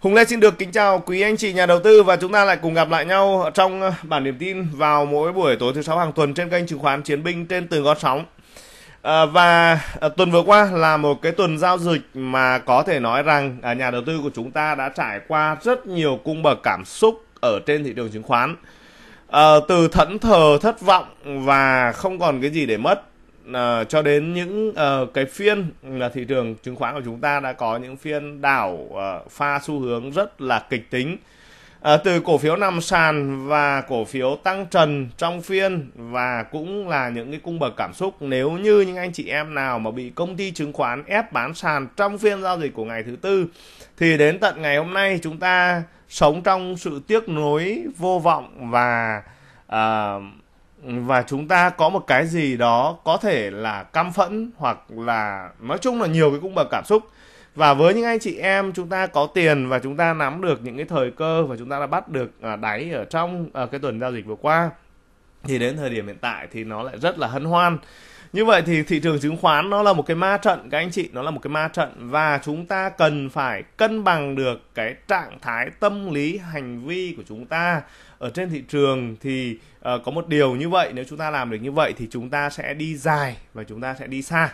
Hùng Lê xin được kính chào quý anh chị nhà đầu tư và chúng ta lại cùng gặp lại nhau trong ờ, bản điểm tin vào mỗi buổi tối thứ sáu hàng tuần trên kênh chứng khoán Chiến binh trên từng gót sóng. À, và à, tuần vừa qua là một cái tuần giao dịch mà có thể nói rằng à, nhà đầu tư của chúng ta đã trải qua rất nhiều cung bậc cảm xúc ở trên thị trường chứng khoán. À, từ thẫn thờ, thất vọng và không còn cái gì để mất uh, cho đến những uh, cái phiên là thị trường chứng khoán của chúng ta đã có những phiên đảo uh, pha xu hướng rất là kịch tính À, từ cổ phiếu nằm sàn và cổ phiếu tăng trần trong phiên và cũng là những cái cung bậc cảm xúc nếu như những anh chị em nào mà bị công ty chứng khoán ép bán sàn trong phiên giao dịch của ngày thứ tư thì đến tận ngày hôm nay chúng ta sống trong sự tiếc nuối vô vọng và uh, và chúng ta có một cái gì đó có thể là căm phẫn hoặc là nói chung là nhiều cái cung bậc cảm xúc và với những anh chị em chúng ta có tiền và chúng ta nắm được những cái thời cơ và chúng ta đã bắt được à, đáy ở trong à, cái tuần giao dịch vừa qua thì đến thời điểm hiện tại thì nó lại rất là hân hoan như vậy thì thị trường chứng khoán nó là một cái ma trận các anh chị nó là một cái ma trận và chúng ta cần phải cân bằng được cái trạng thái tâm lý hành vi của chúng ta ở trên thị trường thì Ờ, có một điều như vậy nếu chúng ta làm được như vậy thì chúng ta sẽ đi dài và chúng ta sẽ đi xa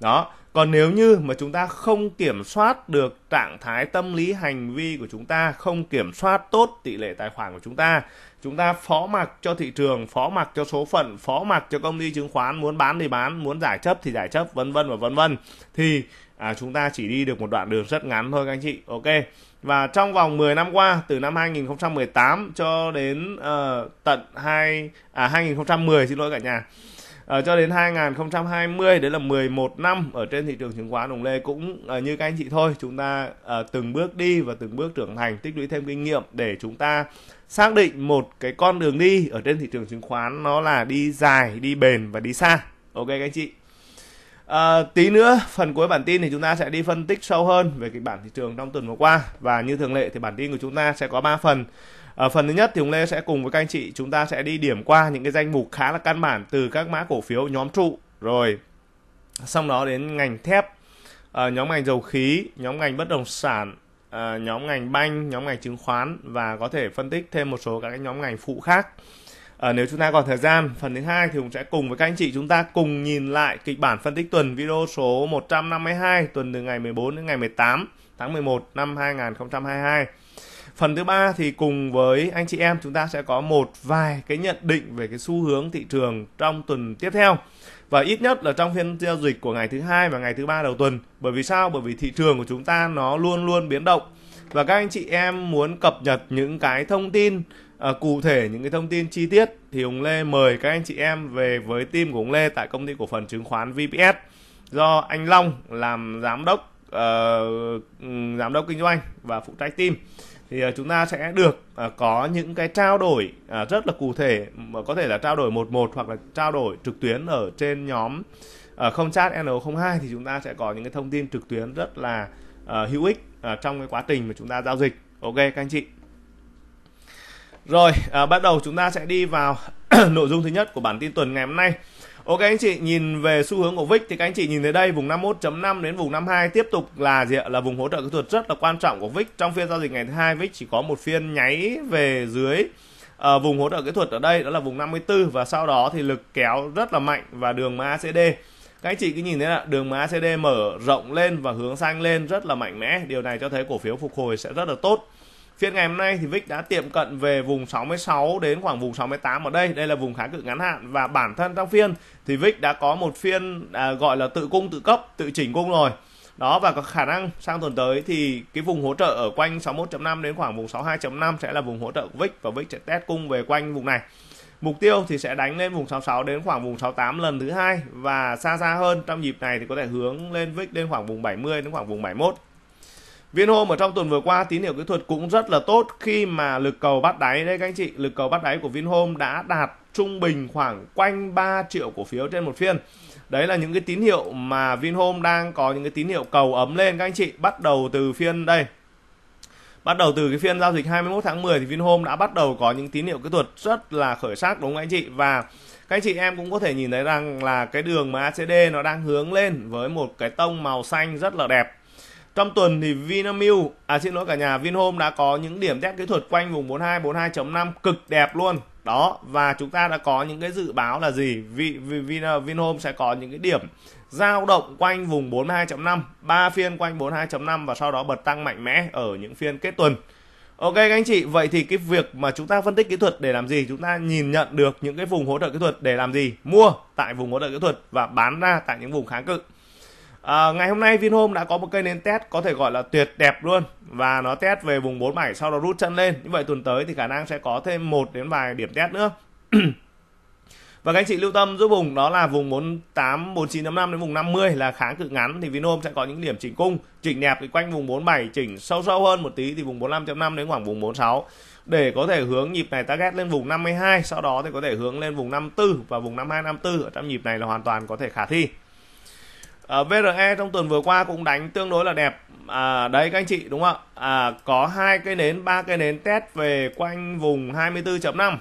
đó còn nếu như mà chúng ta không kiểm soát được trạng thái tâm lý hành vi của chúng ta không kiểm soát tốt tỷ lệ tài khoản của chúng ta chúng ta phó mặc cho thị trường phó mặc cho số phận phó mặc cho công ty chứng khoán muốn bán thì bán muốn giải chấp thì giải chấp vân vân và vân vân thì à, chúng ta chỉ đi được một đoạn đường rất ngắn thôi các anh chị ok và trong vòng 10 năm qua từ năm 2018 cho đến uh, tận 2 à 2010 xin lỗi cả nhà. Uh, cho đến 2020 đấy là 11 năm ở trên thị trường chứng khoán đồng lê cũng uh, như các anh chị thôi, chúng ta uh, từng bước đi và từng bước trưởng thành, tích lũy thêm kinh nghiệm để chúng ta xác định một cái con đường đi ở trên thị trường chứng khoán nó là đi dài, đi bền và đi xa. Ok các anh chị. À, tí nữa phần cuối bản tin thì chúng ta sẽ đi phân tích sâu hơn về kịch bản thị trường trong tuần vừa qua và như thường lệ thì bản tin của chúng ta sẽ có 3 phần. Ở ờ, phần thứ nhất thì ông Lê sẽ cùng với các anh chị chúng ta sẽ đi điểm qua những cái danh mục khá là căn bản từ các mã cổ phiếu nhóm trụ rồi sau đó đến ngành thép, ờ, nhóm ngành dầu khí, nhóm ngành bất động sản, nhóm ngành banh, nhóm ngành chứng khoán và có thể phân tích thêm một số các cái nhóm ngành phụ khác. À, nếu chúng ta còn thời gian, phần thứ hai thì cũng sẽ cùng với các anh chị chúng ta cùng nhìn lại kịch bản phân tích tuần video số 152 tuần từ ngày 14 đến ngày 18 tháng 11 năm 2022. Phần thứ ba thì cùng với anh chị em chúng ta sẽ có một vài cái nhận định về cái xu hướng thị trường trong tuần tiếp theo và ít nhất là trong phiên giao dịch của ngày thứ hai và ngày thứ ba đầu tuần. Bởi vì sao? Bởi vì thị trường của chúng ta nó luôn luôn biến động và các anh chị em muốn cập nhật những cái thông tin à, cụ thể những cái thông tin chi tiết thì ông Lê mời các anh chị em về với team của ông Lê tại công ty cổ phần chứng khoán VPS do anh Long làm giám đốc uh, giám đốc kinh doanh và phụ trách team thì uh, chúng ta sẽ được uh, có những cái trao đổi uh, rất là cụ thể uh, có thể là trao đổi một một hoặc là trao đổi trực tuyến ở trên nhóm uh, không chat N02 thì chúng ta sẽ có những cái thông tin trực tuyến rất là uh, hữu ích uh, trong cái quá trình mà chúng ta giao dịch ok các anh chị rồi, à, bắt đầu chúng ta sẽ đi vào nội dung thứ nhất của bản tin tuần ngày hôm nay. Ok anh chị nhìn về xu hướng của VIX thì các anh chị nhìn thấy đây vùng 51.5 đến vùng 52 tiếp tục là gì ạ? là vùng hỗ trợ kỹ thuật rất là quan trọng của VIX. Trong phiên giao dịch ngày thứ hai VIX chỉ có một phiên nháy về dưới à, vùng hỗ trợ kỹ thuật ở đây đó là vùng 54 và sau đó thì lực kéo rất là mạnh và đường MACD các anh chị cứ nhìn thấy là đường MACD mở rộng lên và hướng xanh lên rất là mạnh mẽ. Điều này cho thấy cổ phiếu phục hồi sẽ rất là tốt. Phiên ngày hôm nay thì VIX đã tiệm cận về vùng 66 đến khoảng vùng 68 ở đây. Đây là vùng kháng cự ngắn hạn và bản thân trong phiên thì VIX đã có một phiên à, gọi là tự cung tự cấp, tự chỉnh cung rồi. Đó và có khả năng sang tuần tới thì cái vùng hỗ trợ ở quanh 61.5 đến khoảng vùng 62.5 sẽ là vùng hỗ trợ của VIX và VIX sẽ test cung về quanh vùng này. Mục tiêu thì sẽ đánh lên vùng 66 đến khoảng vùng 68 lần thứ hai và xa xa hơn trong nhịp này thì có thể hướng lên VIX lên khoảng vùng 70 đến khoảng vùng 71. Vinhome ở trong tuần vừa qua tín hiệu kỹ thuật cũng rất là tốt khi mà lực cầu bắt đáy đấy các anh chị, lực cầu bắt đáy của Vinhome đã đạt trung bình khoảng quanh 3 triệu cổ phiếu trên một phiên. Đấy là những cái tín hiệu mà Vinhome đang có những cái tín hiệu cầu ấm lên các anh chị, bắt đầu từ phiên đây. Bắt đầu từ cái phiên giao dịch 21 tháng 10 thì Vinhome đã bắt đầu có những tín hiệu kỹ thuật rất là khởi sắc đúng không anh chị? Và các anh chị em cũng có thể nhìn thấy rằng là cái đường mà ACD nó đang hướng lên với một cái tông màu xanh rất là đẹp trong tuần thì Vinamilk à xin lỗi cả nhà Vinhome đã có những điểm test kỹ thuật quanh vùng 42 42.5 cực đẹp luôn đó và chúng ta đã có những cái dự báo là gì Vin, Vin, Vinhome sẽ có những cái điểm giao động quanh vùng 42.5 ba phiên quanh 42.5 và sau đó bật tăng mạnh mẽ ở những phiên kết tuần Ok các anh chị, vậy thì cái việc mà chúng ta phân tích kỹ thuật để làm gì? Chúng ta nhìn nhận được những cái vùng hỗ trợ kỹ thuật để làm gì? Mua tại vùng hỗ trợ kỹ thuật và bán ra tại những vùng kháng cự. À, ngày hôm nay Vinhome đã có một cây nến test có thể gọi là tuyệt đẹp luôn và nó test về vùng 47 sau đó rút chân lên. Như vậy tuần tới thì khả năng sẽ có thêm một đến vài điểm test nữa. và các anh chị lưu tâm giữa vùng đó là vùng 48 49.5 đến vùng 50 là kháng cự ngắn thì Vinhome sẽ có những điểm chỉnh cung, chỉnh đẹp thì quanh vùng 47 chỉnh sâu sâu hơn một tí thì vùng 45.5 đến khoảng vùng 46 để có thể hướng nhịp này target lên vùng 52, sau đó thì có thể hướng lên vùng 54 và vùng 52 54 ở trong nhịp này là hoàn toàn có thể khả thi. À, ờ, VRE trong tuần vừa qua cũng đánh tương đối là đẹp. À, đấy các anh chị đúng không ạ? À, có hai cây nến, ba cây nến test về quanh vùng 24.5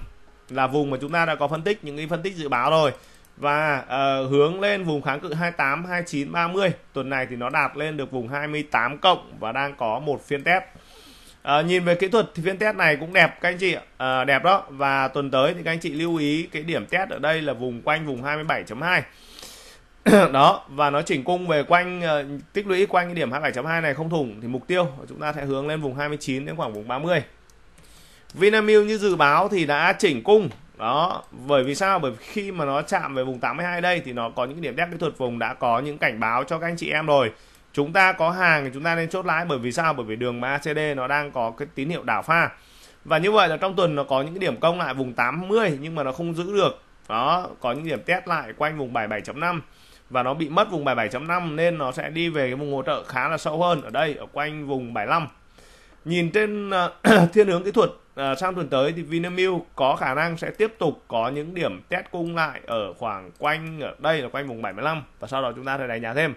là vùng mà chúng ta đã có phân tích những cái phân tích dự báo rồi và uh, hướng lên vùng kháng cự 28, 29, 30 tuần này thì nó đạt lên được vùng 28 cộng và đang có một phiên test uh, nhìn về kỹ thuật thì phiên test này cũng đẹp các anh chị uh, đẹp đó và tuần tới thì các anh chị lưu ý cái điểm test ở đây là vùng quanh vùng 27.2 đó và nó chỉnh cung về quanh ờ, tích lũy quanh cái điểm 27.2 này không thủng thì mục tiêu chúng ta sẽ hướng lên vùng 29 đến khoảng vùng 30 Vinamilk như dự báo thì đã chỉnh cung đó bởi vì sao bởi vì khi mà nó chạm về vùng 82 đây thì nó có những điểm đép kỹ thuật vùng đã có những cảnh báo cho các anh chị em rồi chúng ta có hàng thì chúng ta nên chốt lãi bởi vì sao bởi vì đường macd nó đang có cái tín hiệu đảo pha và như vậy là trong tuần nó có những điểm công lại vùng 80 nhưng mà nó không giữ được đó có những điểm test lại quanh vùng 77.5 và nó bị mất vùng 77.5 nên nó sẽ đi về cái vùng hỗ trợ khá là sâu hơn ở đây ở quanh vùng 75 nhìn trên uh, thiên hướng kỹ thuật uh, sang tuần tới thì Vinamilk có khả năng sẽ tiếp tục có những điểm test cung lại ở khoảng quanh ở đây là quanh vùng 75 và sau đó chúng ta sẽ đánh giá thêm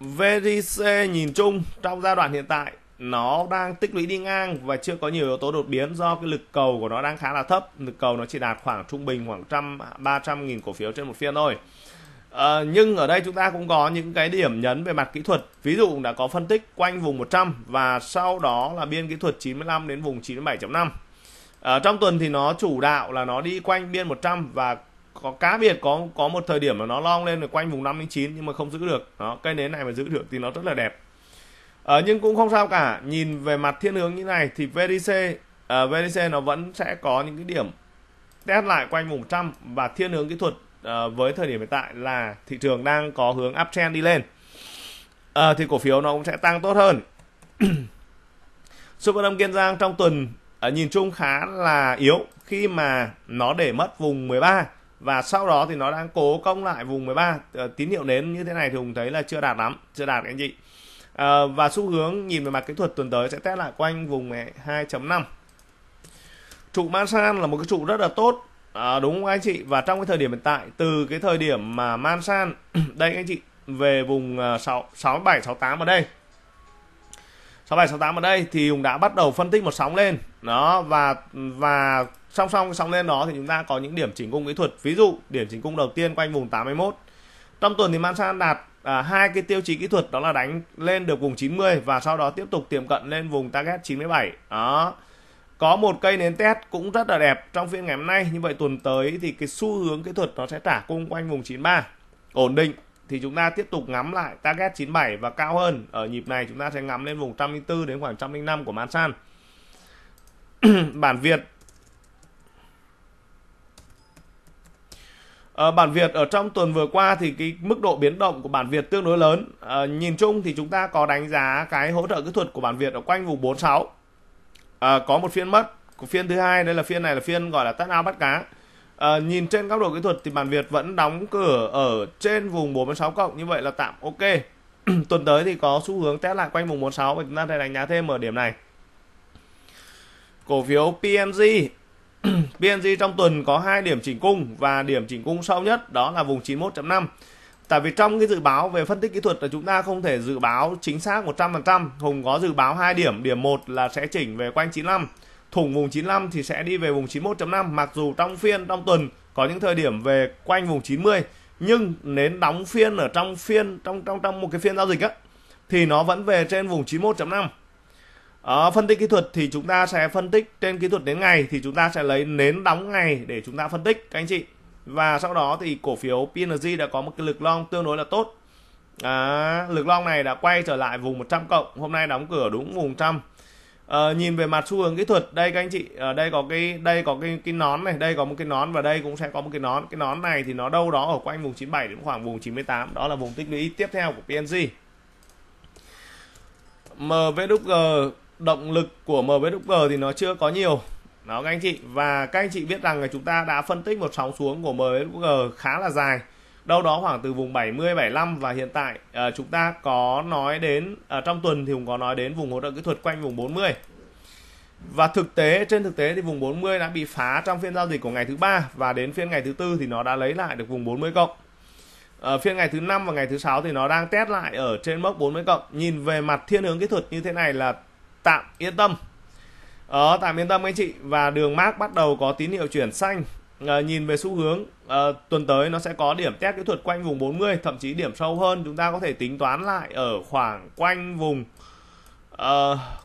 VDC nhìn chung trong giai đoạn hiện tại nó đang tích lũy đi ngang và chưa có nhiều yếu tố đột biến do cái lực cầu của nó đang khá là thấp lực cầu nó chỉ đạt khoảng trung bình khoảng trăm ba trăm nghìn cổ phiếu trên một phiên thôi à, nhưng ở đây chúng ta cũng có những cái điểm nhấn về mặt kỹ thuật ví dụ đã có phân tích quanh vùng 100 và sau đó là biên kỹ thuật 95 đến vùng 97.5 à, ờ, trong tuần thì nó chủ đạo là nó đi quanh biên 100 và có cá biệt có có một thời điểm mà nó long lên được quanh vùng 5 đến 9 nhưng mà không giữ được đó cây nến này mà giữ được thì nó rất là đẹp Ờ, nhưng cũng không sao cả, nhìn về mặt thiên hướng như này thì VDC uh, ờ, VDC nó vẫn sẽ có những cái điểm test lại quanh vùng 100 và thiên hướng kỹ thuật uh, với thời điểm hiện tại là thị trường đang có hướng uptrend đi lên. Uh, thì cổ phiếu nó cũng sẽ tăng tốt hơn. Superdom Kiên Giang trong tuần uh, nhìn chung khá là yếu khi mà nó để mất vùng 13 và sau đó thì nó đang cố công lại vùng 13 uh, tín hiệu nến như thế này thì hùng thấy là chưa đạt lắm chưa đạt anh chị Ờ, và xu hướng nhìn về mặt kỹ thuật tuần tới sẽ test lại quanh vùng 2.5 trụ Mansan là một cái trụ rất là tốt à, đúng không anh chị và trong cái thời điểm hiện tại từ cái thời điểm mà Mansan đây anh chị về vùng 6 67 68 ở đây 67 68 ở đây thì Hùng đã bắt đầu phân tích một sóng lên đó và và song song sóng lên đó thì chúng ta có những điểm chỉnh cung kỹ thuật ví dụ điểm chỉnh cung đầu tiên quanh vùng 81 trong tuần thì Mansan đạt à, hai cái tiêu chí kỹ thuật đó là đánh lên được vùng 90 và sau đó tiếp tục tiềm cận lên vùng target 97 đó có một cây nến test cũng rất là đẹp trong phiên ngày hôm nay như vậy tuần tới thì cái xu hướng kỹ thuật nó sẽ trả cung quanh vùng 93 ổn định thì chúng ta tiếp tục ngắm lại target 97 và cao hơn ở nhịp này chúng ta sẽ ngắm lên vùng 104 đến khoảng 105 của san bản Việt Ờ, bản Việt ở trong tuần vừa qua thì cái mức độ biến động của bản Việt tương đối lớn. À, nhìn chung thì chúng ta có đánh giá cái hỗ trợ kỹ thuật của bản Việt ở quanh vùng 46. À, ờ, có một phiên mất, của phiên thứ hai đây là phiên này là phiên gọi là tắt ao bắt cá. À, nhìn trên góc độ kỹ thuật thì bản Việt vẫn đóng cửa ở trên vùng 46 cộng như vậy là tạm ok. tuần tới thì có xu hướng test lại quanh vùng 46 và chúng ta sẽ đánh giá thêm ở điểm này. Cổ phiếu PMG PNG trong tuần có hai điểm chỉnh cung và điểm chỉnh cung sâu nhất đó là vùng 91.5 tại vì trong cái dự báo về phân tích kỹ thuật là chúng ta không thể dự báo chính xác 100% Hùng có dự báo hai điểm điểm một là sẽ chỉnh về quanh 95 thủng vùng 95 thì sẽ đi về vùng 91.5 mặc dù trong phiên trong tuần có những thời điểm về quanh vùng 90 nhưng đến đóng phiên ở trong phiên trong trong trong một cái phiên giao dịch á thì nó vẫn về trên vùng 91.5 À, phân tích kỹ thuật thì chúng ta sẽ phân tích trên kỹ thuật đến ngày thì chúng ta sẽ lấy nến đóng ngày để chúng ta phân tích các anh chị. Và sau đó thì cổ phiếu PNG đã có một cái lực long tương đối là tốt. À, lực long này đã quay trở lại vùng 100 cộng, hôm nay đóng cửa đúng vùng trăm À, nhìn về mặt xu hướng kỹ thuật đây các anh chị, ở ờ, đây có cái đây có cái cái nón này, đây có một cái nón và đây cũng sẽ có một cái nón. Cái nón này thì nó đâu đó ở quanh vùng 97 đến khoảng vùng 98, đó là vùng tích lũy tiếp theo của PNG. MVWG động lực của MWG thì nó chưa có nhiều đó các anh chị và các anh chị biết rằng là chúng ta đã phân tích một sóng xuống của MWG khá là dài đâu đó khoảng từ vùng 70 75 và hiện tại uh, chúng ta có nói đến uh, trong tuần thì cũng có nói đến vùng hỗ trợ kỹ thuật quanh vùng 40 và thực tế trên thực tế thì vùng 40 đã bị phá trong phiên giao dịch của ngày thứ ba và đến phiên ngày thứ tư thì nó đã lấy lại được vùng 40 cộng ở ờ, phiên ngày thứ năm và ngày thứ sáu thì nó đang test lại ở trên mốc 40 cộng nhìn về mặt thiên hướng kỹ thuật như thế này là tạm yên tâm đó, ờ, tạm yên tâm anh chị và đường mát bắt đầu có tín hiệu chuyển xanh à, nhìn về xu hướng à, tuần tới nó sẽ có điểm test kỹ thuật quanh vùng 40 thậm chí điểm sâu hơn chúng ta có thể tính toán lại ở khoảng quanh vùng à,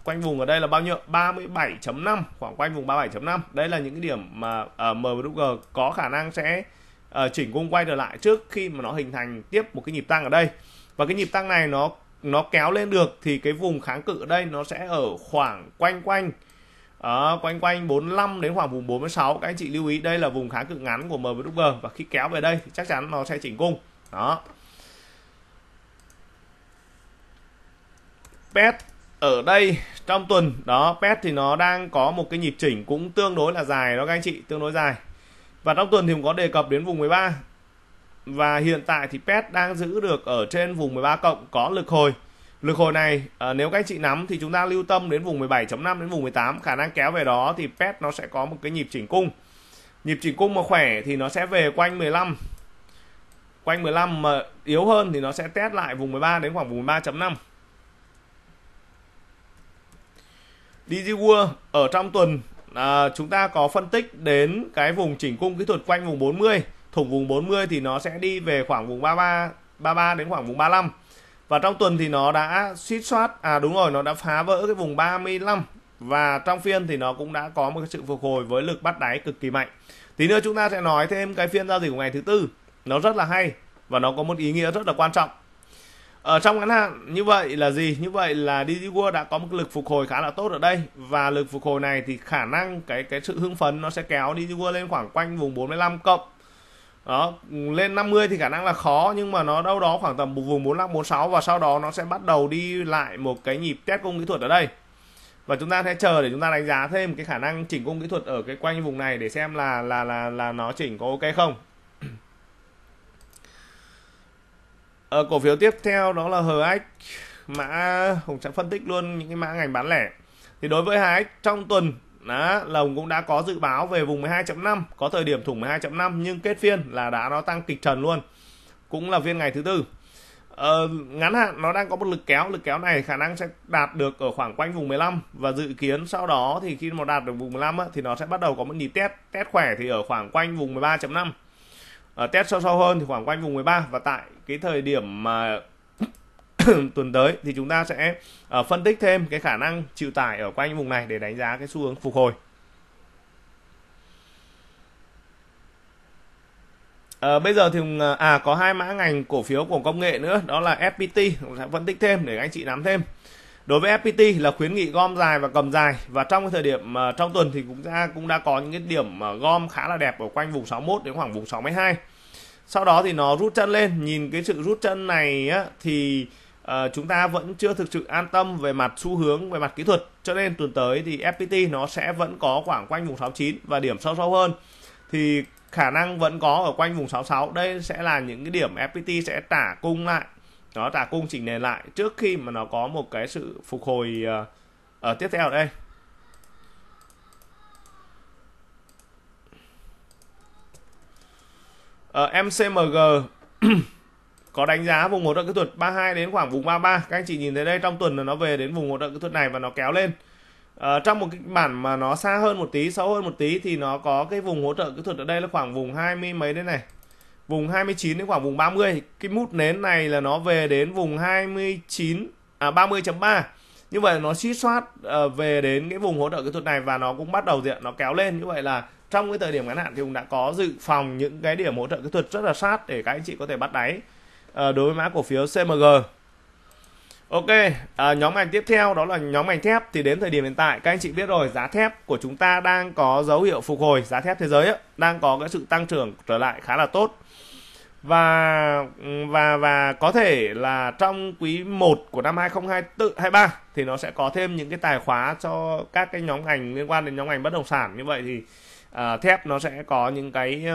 quanh vùng ở đây là bao nhiêu 37.5 khoảng quanh vùng 37.5 đây là những cái điểm mà à, MWG có khả năng sẽ à, chỉnh cung quay trở lại trước khi mà nó hình thành tiếp một cái nhịp tăng ở đây và cái nhịp tăng này nó nó kéo lên được thì cái vùng kháng cự ở đây nó sẽ ở khoảng quanh quanh đó, quanh quanh 45 đến khoảng vùng 46 các anh chị lưu ý đây là vùng kháng cự ngắn của MWG và khi kéo về đây thì chắc chắn nó sẽ chỉnh cung đó pet ở đây trong tuần đó pet thì nó đang có một cái nhịp chỉnh cũng tương đối là dài đó các anh chị tương đối dài và trong tuần thì cũng có đề cập đến vùng 13 và hiện tại thì pet đang giữ được ở trên vùng 13 cộng có lực hồi lực hồi này à, nếu các anh chị nắm thì chúng ta lưu tâm đến vùng 17.5 đến vùng 18 khả năng kéo về đó thì pet nó sẽ có một cái nhịp chỉnh cung nhịp chỉnh cung mà khỏe thì nó sẽ về quanh 15 quanh 15 mà yếu hơn thì nó sẽ test lại vùng 13 đến khoảng vùng 13.5 DG World ở trong tuần à, chúng ta có phân tích đến cái vùng chỉnh cung kỹ thuật quanh vùng 40 thủng vùng 40 thì nó sẽ đi về khoảng vùng 33 33 đến khoảng vùng 35 và trong tuần thì nó đã suýt soát à đúng rồi nó đã phá vỡ cái vùng 35 và trong phiên thì nó cũng đã có một cái sự phục hồi với lực bắt đáy cực kỳ mạnh tí nữa chúng ta sẽ nói thêm cái phiên giao dịch của ngày thứ tư nó rất là hay và nó có một ý nghĩa rất là quan trọng ở trong ngắn hạn như vậy là gì như vậy là DG World đã có một lực phục hồi khá là tốt ở đây và lực phục hồi này thì khả năng cái cái sự hưng phấn nó sẽ kéo DG World lên khoảng quanh vùng 45 cộng đó lên 50 thì khả năng là khó nhưng mà nó đâu đó khoảng tầm vùng 45 46 và sau đó nó sẽ bắt đầu đi lại một cái nhịp test công kỹ thuật ở đây và chúng ta sẽ chờ để chúng ta đánh giá thêm cái khả năng chỉnh cung kỹ thuật ở cái quanh vùng này để xem là là là là nó chỉnh có ok không ở ờ, cổ phiếu tiếp theo đó là HX mã Hùng sẽ phân tích luôn những cái mã ngành bán lẻ thì đối với HX trong tuần đó, lồng cũng đã có dự báo về vùng 12.5 có thời điểm thủng 12.5 nhưng kết phiên là đã nó tăng kịch trần luôn cũng là phiên ngày thứ tư ờ, ngắn hạn nó đang có một lực kéo lực kéo này khả năng sẽ đạt được ở khoảng quanh vùng 15 và dự kiến sau đó thì khi mà đạt được vùng 15 á, thì nó sẽ bắt đầu có một nhịp test test khỏe thì ở khoảng quanh vùng 13.5 ở ờ, test sâu sâu hơn thì khoảng quanh vùng 13 và tại cái thời điểm mà tuần tới thì chúng ta sẽ uh, phân tích thêm cái khả năng chịu tải ở quanh vùng này để đánh giá cái xu hướng phục hồi À, bây giờ thì ờ, à có hai mã ngành cổ phiếu của công nghệ nữa đó là FPT sẽ phân tích thêm để anh chị nắm thêm đối với FPT là khuyến nghị gom dài và cầm dài và trong cái thời điểm uh, trong tuần thì cũng ra cũng đã có những cái điểm uh, gom khá là đẹp ở quanh vùng 61 đến khoảng vùng 62 sau đó thì nó rút chân lên nhìn cái sự rút chân này á, thì Ờ, chúng ta vẫn chưa thực sự an tâm về mặt xu hướng về mặt kỹ thuật cho nên tuần tới thì FPT nó sẽ vẫn có khoảng quanh vùng 69 và điểm sâu sâu hơn thì khả năng vẫn có ở quanh vùng 66 đây sẽ là những cái điểm FPT sẽ trả cung lại nó trả cung chỉnh nền lại trước khi mà nó có một cái sự phục hồi ở ờ, ờ, tiếp theo đây uh, MCMG có đánh giá vùng hỗ trợ kỹ thuật 32 đến khoảng vùng 33 các anh chị nhìn thấy đây trong tuần là nó về đến vùng hỗ trợ kỹ thuật này và nó kéo lên à, trong một kịch bản mà nó xa hơn một tí sâu hơn một tí thì nó có cái vùng hỗ trợ kỹ thuật ở đây là khoảng vùng 20 mấy đấy này vùng 29 đến khoảng vùng 30 cái mút nến này là nó về đến vùng 29 à 30.3 như vậy nó suy soát uh, về đến cái vùng hỗ trợ kỹ thuật này và nó cũng bắt đầu diện nó kéo lên như vậy là trong cái thời điểm ngắn hạn thì cũng đã có dự phòng những cái điểm hỗ trợ kỹ thuật rất là sát để các anh chị có thể bắt đáy Ờ, đối với mã cổ phiếu CMG. Ok, à, nhóm ngành tiếp theo đó là nhóm ngành thép thì đến thời điểm hiện tại các anh chị biết rồi giá thép của chúng ta đang có dấu hiệu phục hồi, giá thép thế giới ấy, đang có cái sự tăng trưởng trở lại khá là tốt. Và và và có thể là trong quý 1 của năm 2024 23 thì nó sẽ có thêm những cái tài khóa cho các cái nhóm ngành liên quan đến nhóm ngành bất động sản như vậy thì à, thép nó sẽ có những cái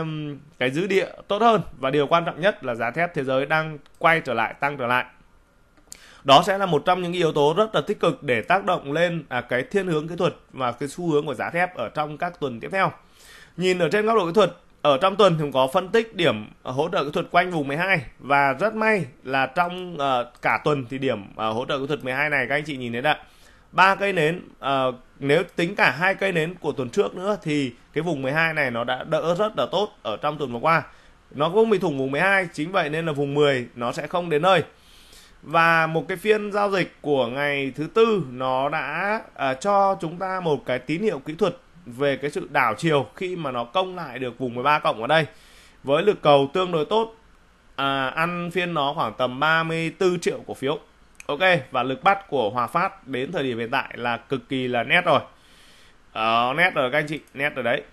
cái dữ địa tốt hơn và điều quan trọng nhất là giá thép thế giới đang quay trở lại tăng trở lại đó sẽ là một trong những yếu tố rất là tích cực để tác động lên à, cái thiên hướng kỹ thuật và cái xu hướng của giá thép ở trong các tuần tiếp theo nhìn ở trên góc độ kỹ thuật ở trong tuần thì có phân tích điểm hỗ trợ kỹ thuật quanh vùng 12 và rất may là trong uh, cả tuần thì điểm uh, hỗ trợ kỹ thuật 12 này các anh chị nhìn thấy đấy ba cây nến à, nếu tính cả hai cây nến của tuần trước nữa thì cái vùng 12 này nó đã đỡ rất là tốt ở trong tuần vừa qua nó cũng bị thủng vùng 12 chính vậy nên là vùng 10 nó sẽ không đến nơi và một cái phiên giao dịch của ngày thứ tư nó đã à, cho chúng ta một cái tín hiệu kỹ thuật về cái sự đảo chiều khi mà nó công lại được vùng 13 cộng ở đây với lực cầu tương đối tốt à, ăn phiên nó khoảng tầm 34 triệu cổ phiếu ok và lực bắt của hòa phát đến thời điểm hiện tại là cực kỳ là nét rồi đó, nét rồi các anh chị nét rồi đấy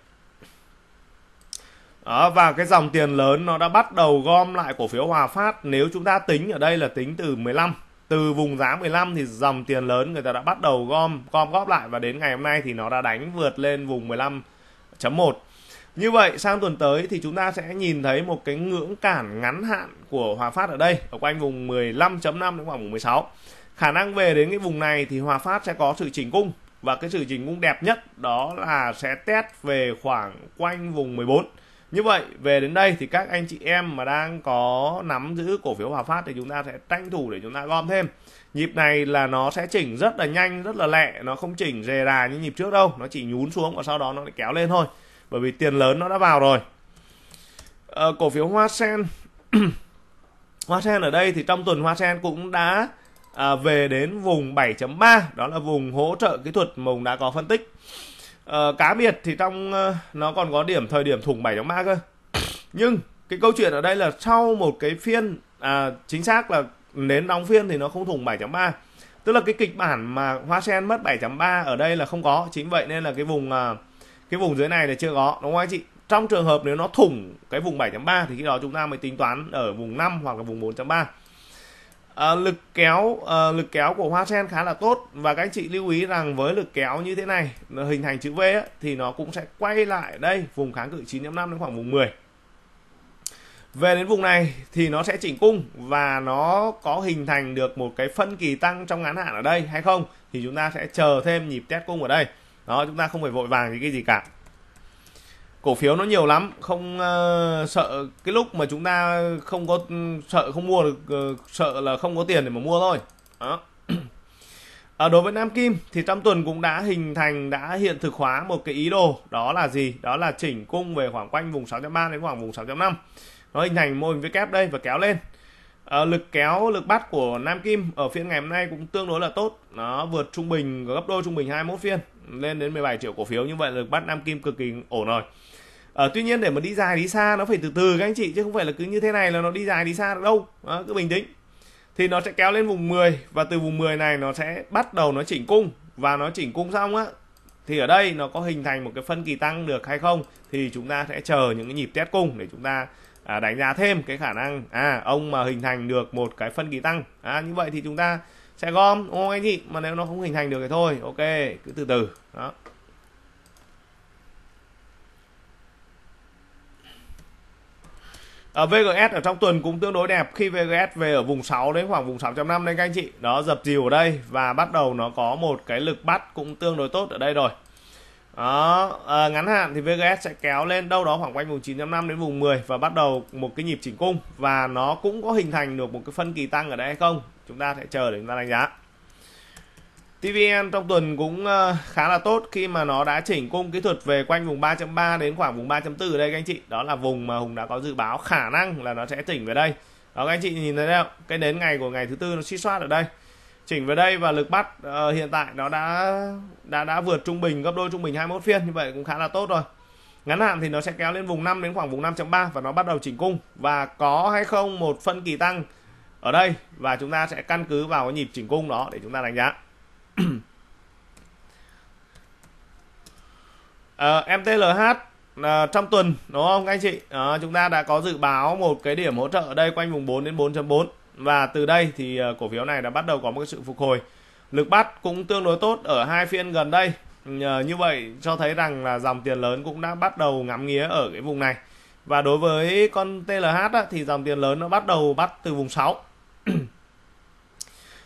đó, và cái dòng tiền lớn nó đã bắt đầu gom lại cổ phiếu Hòa Phát nếu chúng ta tính ở đây là tính từ 15 từ vùng giá 15 thì dòng tiền lớn người ta đã bắt đầu gom gom góp lại và đến ngày hôm nay thì nó đã đánh vượt lên vùng 15.1 như vậy sang tuần tới thì chúng ta sẽ nhìn thấy một cái ngưỡng cản ngắn hạn của Hòa Phát ở đây ở quanh vùng 15.5 đến khoảng vùng 16. Khả năng về đến cái vùng này thì Hòa Phát sẽ có sự chỉnh cung và cái sự chỉnh cung đẹp nhất đó là sẽ test về khoảng quanh vùng 14. Như vậy về đến đây thì các anh chị em mà đang có nắm giữ cổ phiếu Hòa Phát thì chúng ta sẽ tranh thủ để chúng ta gom thêm. Nhịp này là nó sẽ chỉnh rất là nhanh, rất là lẹ, nó không chỉnh rề đà như nhịp trước đâu, nó chỉ nhún xuống và sau đó nó lại kéo lên thôi bởi vì tiền lớn nó đã vào rồi à, cổ phiếu hoa sen hoa sen ở đây thì trong tuần hoa sen cũng đã à, về đến vùng 7.3 đó là vùng hỗ trợ kỹ thuật mà hùng đã có phân tích à, cá biệt thì trong ờ, nó còn có điểm thời điểm thủng 7.3 cơ nhưng cái câu chuyện ở đây là sau một cái phiên à, chính xác là nến đóng phiên thì nó không thủng 7.3 tức là cái kịch bản mà hoa sen mất 7.3 ở đây là không có chính vậy nên là cái vùng à, cái vùng dưới này là chưa có đúng không anh chị trong trường hợp nếu nó thủng cái vùng 7.3 thì khi đó chúng ta mới tính toán ở vùng 5 hoặc là vùng 4.3 à, lực kéo à, lực kéo của hoa sen khá là tốt và các anh chị lưu ý rằng với lực kéo như thế này hình thành chữ V ấy, thì nó cũng sẽ quay lại đây vùng kháng cự 9.5 đến khoảng vùng 10 về đến vùng này thì nó sẽ chỉnh cung và nó có hình thành được một cái phân kỳ tăng trong ngắn hạn ở đây hay không thì chúng ta sẽ chờ thêm nhịp test cung ở đây đó chúng ta không phải vội vàng thì cái gì cả cổ phiếu nó nhiều lắm không uh, sợ cái lúc mà chúng ta không có ừ, sợ không mua được uh, sợ là không có tiền để mà mua thôi đó à, đối với Nam Kim thì trong tuần cũng đã hình thành đã hiện thực hóa một cái ý đồ đó là gì đó là chỉnh cung về khoảng quanh vùng 6.3 đến khoảng vùng 6.5 nó hình thành mô hình với đây và kéo lên à, lực kéo lực bắt của Nam Kim ở phiên ngày hôm nay cũng tương đối là tốt nó vượt trung bình gấp đôi trung bình 21 phiên lên đến 17 triệu cổ phiếu như vậy được bắt Nam Kim cực kỳ ổn rồi à, tuy nhiên để mà đi dài đi xa nó phải từ từ các anh chị chứ không phải là cứ như thế này là nó đi dài đi xa được đâu à, cứ bình tĩnh thì nó sẽ kéo lên vùng 10 và từ vùng 10 này nó sẽ bắt đầu nó chỉnh cung và nó chỉnh cung xong á thì ở đây nó có hình thành một cái phân kỳ tăng được hay không thì chúng ta sẽ chờ những cái nhịp test cung để chúng ta à, đánh giá thêm cái khả năng à ông mà hình thành được một cái phân kỳ tăng à, như vậy thì chúng ta sẽ gom đúng không anh chị mà nếu nó không hình thành được thì thôi ok cứ từ từ đó ở ờ, VGS ở trong tuần cũng tương đối đẹp khi VGS về ở vùng 6 đến khoảng vùng 6.5 đấy các anh chị đó dập dìu ở đây và bắt đầu nó có một cái lực bắt cũng tương đối tốt ở đây rồi đó à, ngắn hạn thì VGS sẽ kéo lên đâu đó khoảng quanh vùng 9.5 đến vùng 10 và bắt đầu một cái nhịp chỉnh cung và nó cũng có hình thành được một cái phân kỳ tăng ở đây hay không chúng ta sẽ chờ để chúng ta đánh giá TVN trong tuần cũng ờ, khá là tốt khi mà nó đã chỉnh cung kỹ thuật về quanh vùng 3.3 đến khoảng vùng 3.4 ở đây các anh chị. Đó là vùng mà Hùng đã có dự báo khả năng là nó sẽ chỉnh về đây. Đó các anh chị nhìn thấy đâu? Cái đến ngày của ngày thứ tư nó suy soát ở đây. Chỉnh về đây và lực bắt uh, hiện tại nó đã đã đã vượt trung bình gấp đôi trung bình 21 phiên như vậy cũng khá là tốt rồi. Ngắn hạn thì nó sẽ kéo lên vùng 5 đến khoảng vùng 5.3 và nó bắt đầu chỉnh cung và có hay không một phân kỳ tăng ở đây và chúng ta sẽ căn cứ vào cái nhịp chỉnh cung đó để chúng ta đánh giá uh, MTLH uh, trong tuần đúng không anh chị uh, chúng ta đã có dự báo một cái điểm hỗ trợ ở đây quanh vùng 4 đến 4.4 và từ đây thì uh, cổ phiếu này đã bắt đầu có một cái sự phục hồi lực bắt cũng tương đối tốt ở hai phiên gần đây uh, như vậy cho thấy rằng là dòng tiền lớn cũng đã bắt đầu ngắm nghía ở cái vùng này và đối với con TLH á, thì dòng tiền lớn nó bắt đầu bắt từ vùng 6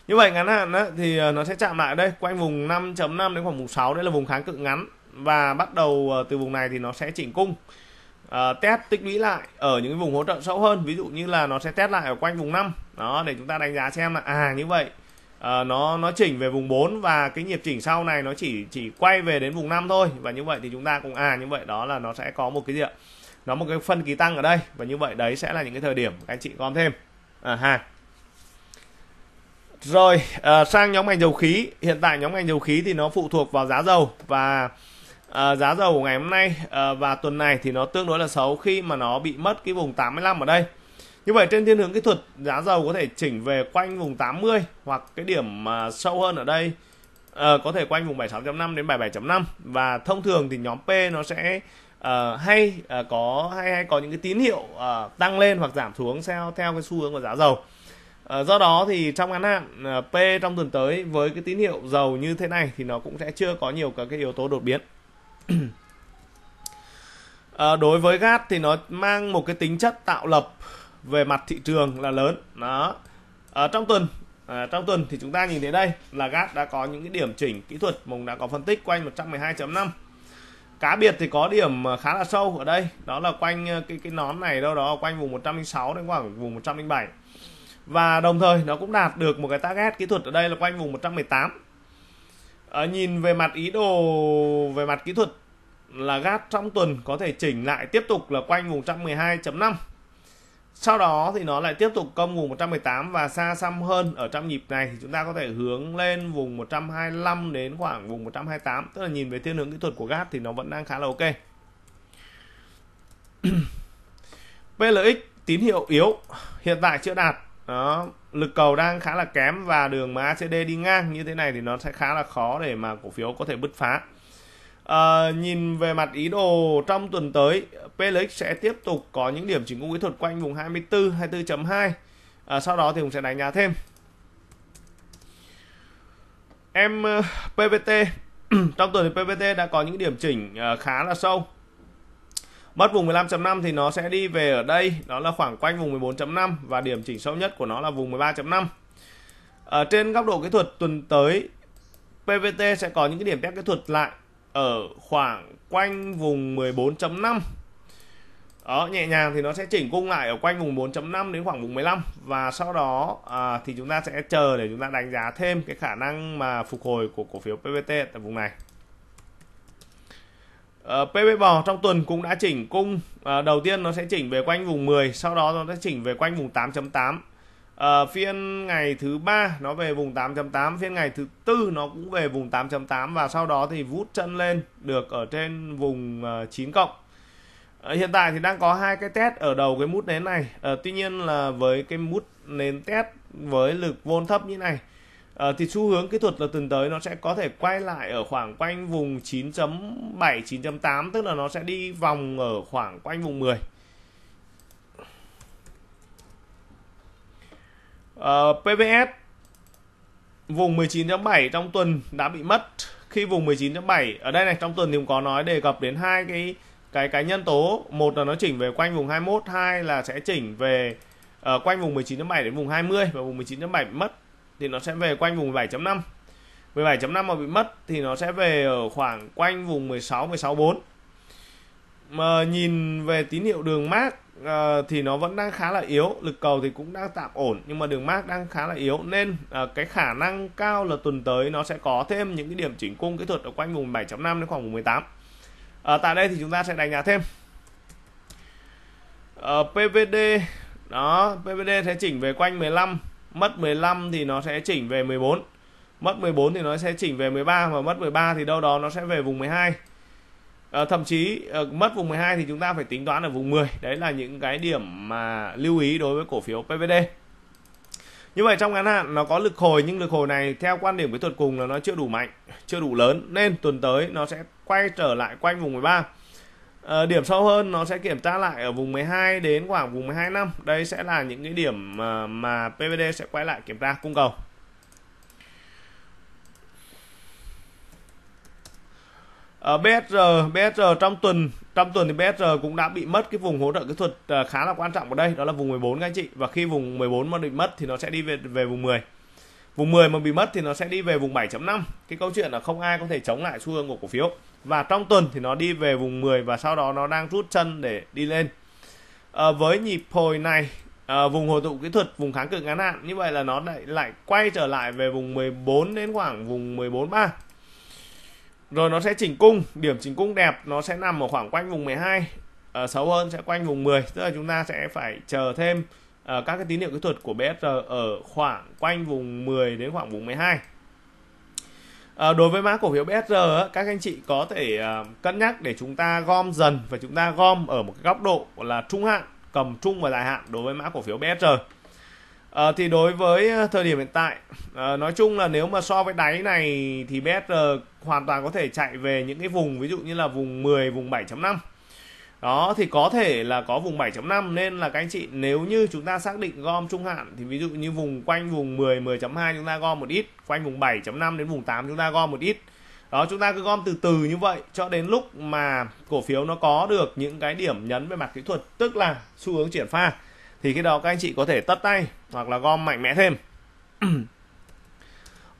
như vậy ngắn hạn đó, thì ờ, nó sẽ chạm lại đây quanh vùng 5.5 đến khoảng vùng 6 đấy là vùng kháng cự ngắn và bắt đầu ờ, từ vùng này thì nó sẽ chỉnh cung uh, test tích lũy lại ở những vùng hỗ trợ sâu hơn ví dụ như là nó sẽ test lại ở quanh vùng 5 đó để chúng ta đánh giá xem là à như vậy uh, nó nó chỉnh về vùng 4 và cái nhịp chỉnh sau này nó chỉ chỉ quay về đến vùng 5 thôi và như vậy thì chúng ta cũng à như vậy đó là nó sẽ có một cái gì ạ nó một cái phân kỳ tăng ở đây và như vậy đấy sẽ là những cái thời điểm các anh chị gom thêm à, ha rồi uh, sang nhóm ngành dầu khí, hiện tại nhóm ngành dầu khí thì nó phụ thuộc vào giá dầu và uh, giá dầu của ngày hôm nay uh, và tuần này thì nó tương đối là xấu khi mà nó bị mất cái vùng 85 ở đây. Như vậy trên thiên hướng kỹ thuật giá dầu có thể chỉnh về quanh vùng 80 hoặc cái điểm uh, sâu hơn ở đây uh, có thể quanh vùng 76.5 đến 77.5 và thông thường thì nhóm P nó sẽ uh, hay uh, có hay hay có những cái tín hiệu uh, tăng lên hoặc giảm xuống theo theo cái xu hướng của giá dầu. Ờ, do đó thì trong ngắn hạn ờ, P trong tuần tới với cái tín hiệu dầu như thế này thì nó cũng sẽ chưa có nhiều các cái yếu tố đột biến à, đối với gas thì nó mang một cái tính chất tạo lập về mặt thị trường là lớn đó à, trong tuần à, trong tuần thì chúng ta nhìn thấy đây là gas đã có những cái điểm chỉnh kỹ thuật mùng đã có phân tích quanh 112.5 cá biệt thì có điểm khá là sâu ở đây đó là quanh cái cái nón này đâu đó quanh vùng 106 đến khoảng vùng 107 và đồng thời nó cũng đạt được một cái target kỹ thuật ở đây là quanh vùng 118 à, ờ, nhìn về mặt ý đồ về mặt kỹ thuật là GAT trong tuần có thể chỉnh lại tiếp tục là quanh vùng 112.5 sau đó thì nó lại tiếp tục công vùng 118 và xa xăm hơn ở trong nhịp này thì chúng ta có thể hướng lên vùng 125 đến khoảng vùng 128 tức là nhìn về thiên hướng kỹ thuật của GAT thì nó vẫn đang khá là ok PLX tín hiệu yếu hiện tại chưa đạt đó lực cầu đang khá là kém và đường mà ACD đi ngang như thế này thì nó sẽ khá là khó để mà cổ phiếu có thể bứt phá à, nhìn về mặt ý đồ trong tuần tới PLX sẽ tiếp tục có những điểm chỉnh cung kỹ thuật quanh vùng 24 24.2 à, sau đó thì cũng sẽ đánh giá thêm em ờ, PVT trong tuần thì PVT đã có những điểm chỉnh ờ, khá là sâu Mất vùng 15.5 thì nó sẽ đi về ở đây, đó là khoảng quanh vùng 14.5 và điểm chỉnh sâu nhất của nó là vùng 13.5. Ở trên góc độ kỹ thuật tuần tới PVT sẽ có những cái điểm test kỹ thuật lại ở khoảng quanh vùng 14.5 đó nhẹ nhàng thì nó sẽ chỉnh cung lại ở quanh vùng 4.5 đến khoảng vùng 15 và sau đó à, thì chúng ta sẽ chờ để chúng ta đánh giá thêm cái khả năng mà phục hồi của cổ phiếu PVT tại vùng này Uh, ờ, PB bò trong tuần cũng đã chỉnh cung uh, đầu tiên nó sẽ chỉnh về quanh vùng 10 sau đó nó sẽ chỉnh về quanh vùng 8.8 uh, ờ, phiên ngày thứ ba nó về vùng 8.8 phiên ngày thứ tư nó cũng về vùng 8.8 và sau đó thì vút chân lên được ở trên vùng uh, 9 cộng hiện tại thì đang có hai cái test ở đầu cái mút nến này uh, tuy nhiên là với cái mút nến test với lực vôn thấp như này Ờ, thì xu hướng kỹ thuật là tuần tới nó sẽ có thể quay lại ở khoảng quanh vùng 9.7 9.8 tức là nó sẽ đi vòng ở khoảng quanh vùng 10 Uh, PVS vùng 19.7 trong tuần đã bị mất khi vùng 19.7 ở đây này trong tuần thì cũng có nói đề cập đến hai cái cái cái nhân tố một là nó chỉnh về quanh vùng 21 hai là sẽ chỉnh về ở ờ, uh, quanh vùng 19.7 đến vùng 20 và vùng 19.7 bị mất thì nó sẽ về quanh vùng 17.5 17.5 mà bị mất thì nó sẽ về ở khoảng quanh vùng 16 164 mà nhìn về tín hiệu đường mát uh, thì nó vẫn đang khá là yếu lực cầu thì cũng đang tạm ổn nhưng mà đường mát đang khá là yếu nên uh, cái khả năng cao là tuần tới nó sẽ có thêm những cái điểm chỉnh cung kỹ thuật ở quanh vùng 7.5 đến khoảng vùng 18 uh, ờ, tại đây thì chúng ta sẽ đánh giá thêm uh, PVD đó PVD sẽ chỉnh về quanh 15 mất 15 thì nó sẽ chỉnh về 14 mất 14 thì nó sẽ chỉnh về 13 và mất 13 thì đâu đó nó sẽ về vùng 12 à, ờ, thậm chí à, mất vùng 12 thì chúng ta phải tính toán ở vùng 10 đấy là những cái điểm mà lưu ý đối với cổ phiếu PVD như vậy trong ngắn hạn nó có lực hồi nhưng lực hồi này theo quan điểm kỹ thuật cùng là nó chưa đủ mạnh chưa đủ lớn nên tuần tới nó sẽ quay trở lại quanh vùng 13 Ờ, điểm sâu hơn nó sẽ kiểm tra lại ở vùng 12 đến khoảng vùng 12 năm. Đây sẽ là những cái điểm ờ, mà, mà PVD sẽ quay lại kiểm tra cung cầu. Ở ờ, BSR, BSR trong tuần trong tuần thì BSR cũng đã bị mất cái vùng hỗ trợ kỹ thuật khá là quan trọng ở đây đó là vùng 14 các anh chị và khi vùng 14 mà bị mất thì nó sẽ đi về về vùng 10 vùng 10 mà bị mất thì nó sẽ đi về vùng 7.5 cái câu chuyện là không ai có thể chống lại xu hướng của cổ phiếu và trong tuần thì nó đi về vùng 10 và sau đó nó đang rút chân để đi lên à, với nhịp hồi này à, vùng hồi tụ kỹ thuật vùng kháng cự ngắn hạn như vậy là nó lại lại quay trở lại về vùng 14 đến khoảng vùng 14 3 rồi nó sẽ chỉnh cung điểm chỉnh cung đẹp nó sẽ nằm ở khoảng quanh vùng 12 à, ờ, xấu hơn sẽ quanh vùng 10 tức là chúng ta sẽ phải chờ thêm uh, các cái tín hiệu kỹ thuật của BSR ở khoảng quanh vùng 10 đến khoảng vùng 12 À, ờ, đối với mã cổ phiếu BSR các anh chị có thể uh, cân nhắc để chúng ta gom dần và chúng ta gom ở một cái góc độ là trung hạn cầm trung và dài hạn đối với mã cổ phiếu BSR à, thì đối với thời điểm hiện tại à, nói chung là nếu mà so với đáy này thì BSR hoàn toàn có thể chạy về những cái vùng ví dụ như là vùng 10 vùng 7.5 đó thì có thể là có vùng 7.5 nên là các anh chị nếu như chúng ta xác định gom trung hạn thì ví dụ như vùng quanh vùng 10 10.2 chúng ta gom một ít quanh vùng 7.5 đến vùng 8 chúng ta gom một ít đó chúng ta cứ gom từ từ như vậy cho đến lúc mà cổ phiếu nó có được những cái điểm nhấn về mặt kỹ thuật tức là xu hướng chuyển pha thì khi đó các anh chị có thể tất tay hoặc là gom mạnh mẽ thêm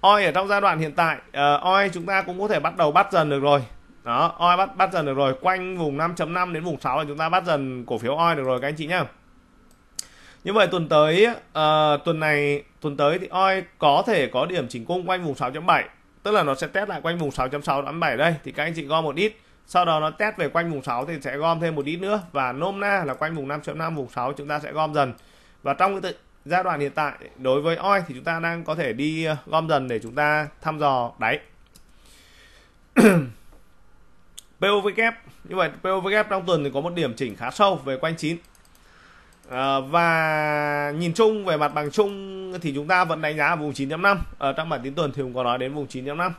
oi ở trong giai đoạn hiện tại uh, oi chúng ta cũng có thể bắt đầu bắt dần được rồi đó oi bắt bắt dần được rồi quanh vùng 5.5 đến vùng 6 là chúng ta bắt dần cổ phiếu oi được rồi các anh chị nhá như vậy tuần tới uh, tuần này tuần tới thì oi có thể có điểm chỉnh cung quanh vùng 6.7 tức là nó sẽ test lại quanh vùng 6 bảy đây thì các anh chị gom một ít sau đó nó test về quanh vùng 6 thì sẽ gom thêm một ít nữa và nôm na là quanh vùng 5.5 vùng 6 chúng ta sẽ gom dần và trong cái giai đoạn hiện tại đối với oi thì chúng ta đang có thể đi ờ, gom dần để chúng ta thăm dò đáy POVK như vậy POVK trong tuần thì có một điểm chỉnh khá sâu về quanh 9 à, và nhìn chung về mặt bằng chung thì chúng ta vẫn đánh giá ở vùng 9.5 ở trong bản tin tuần thì cũng có nói đến vùng 9.5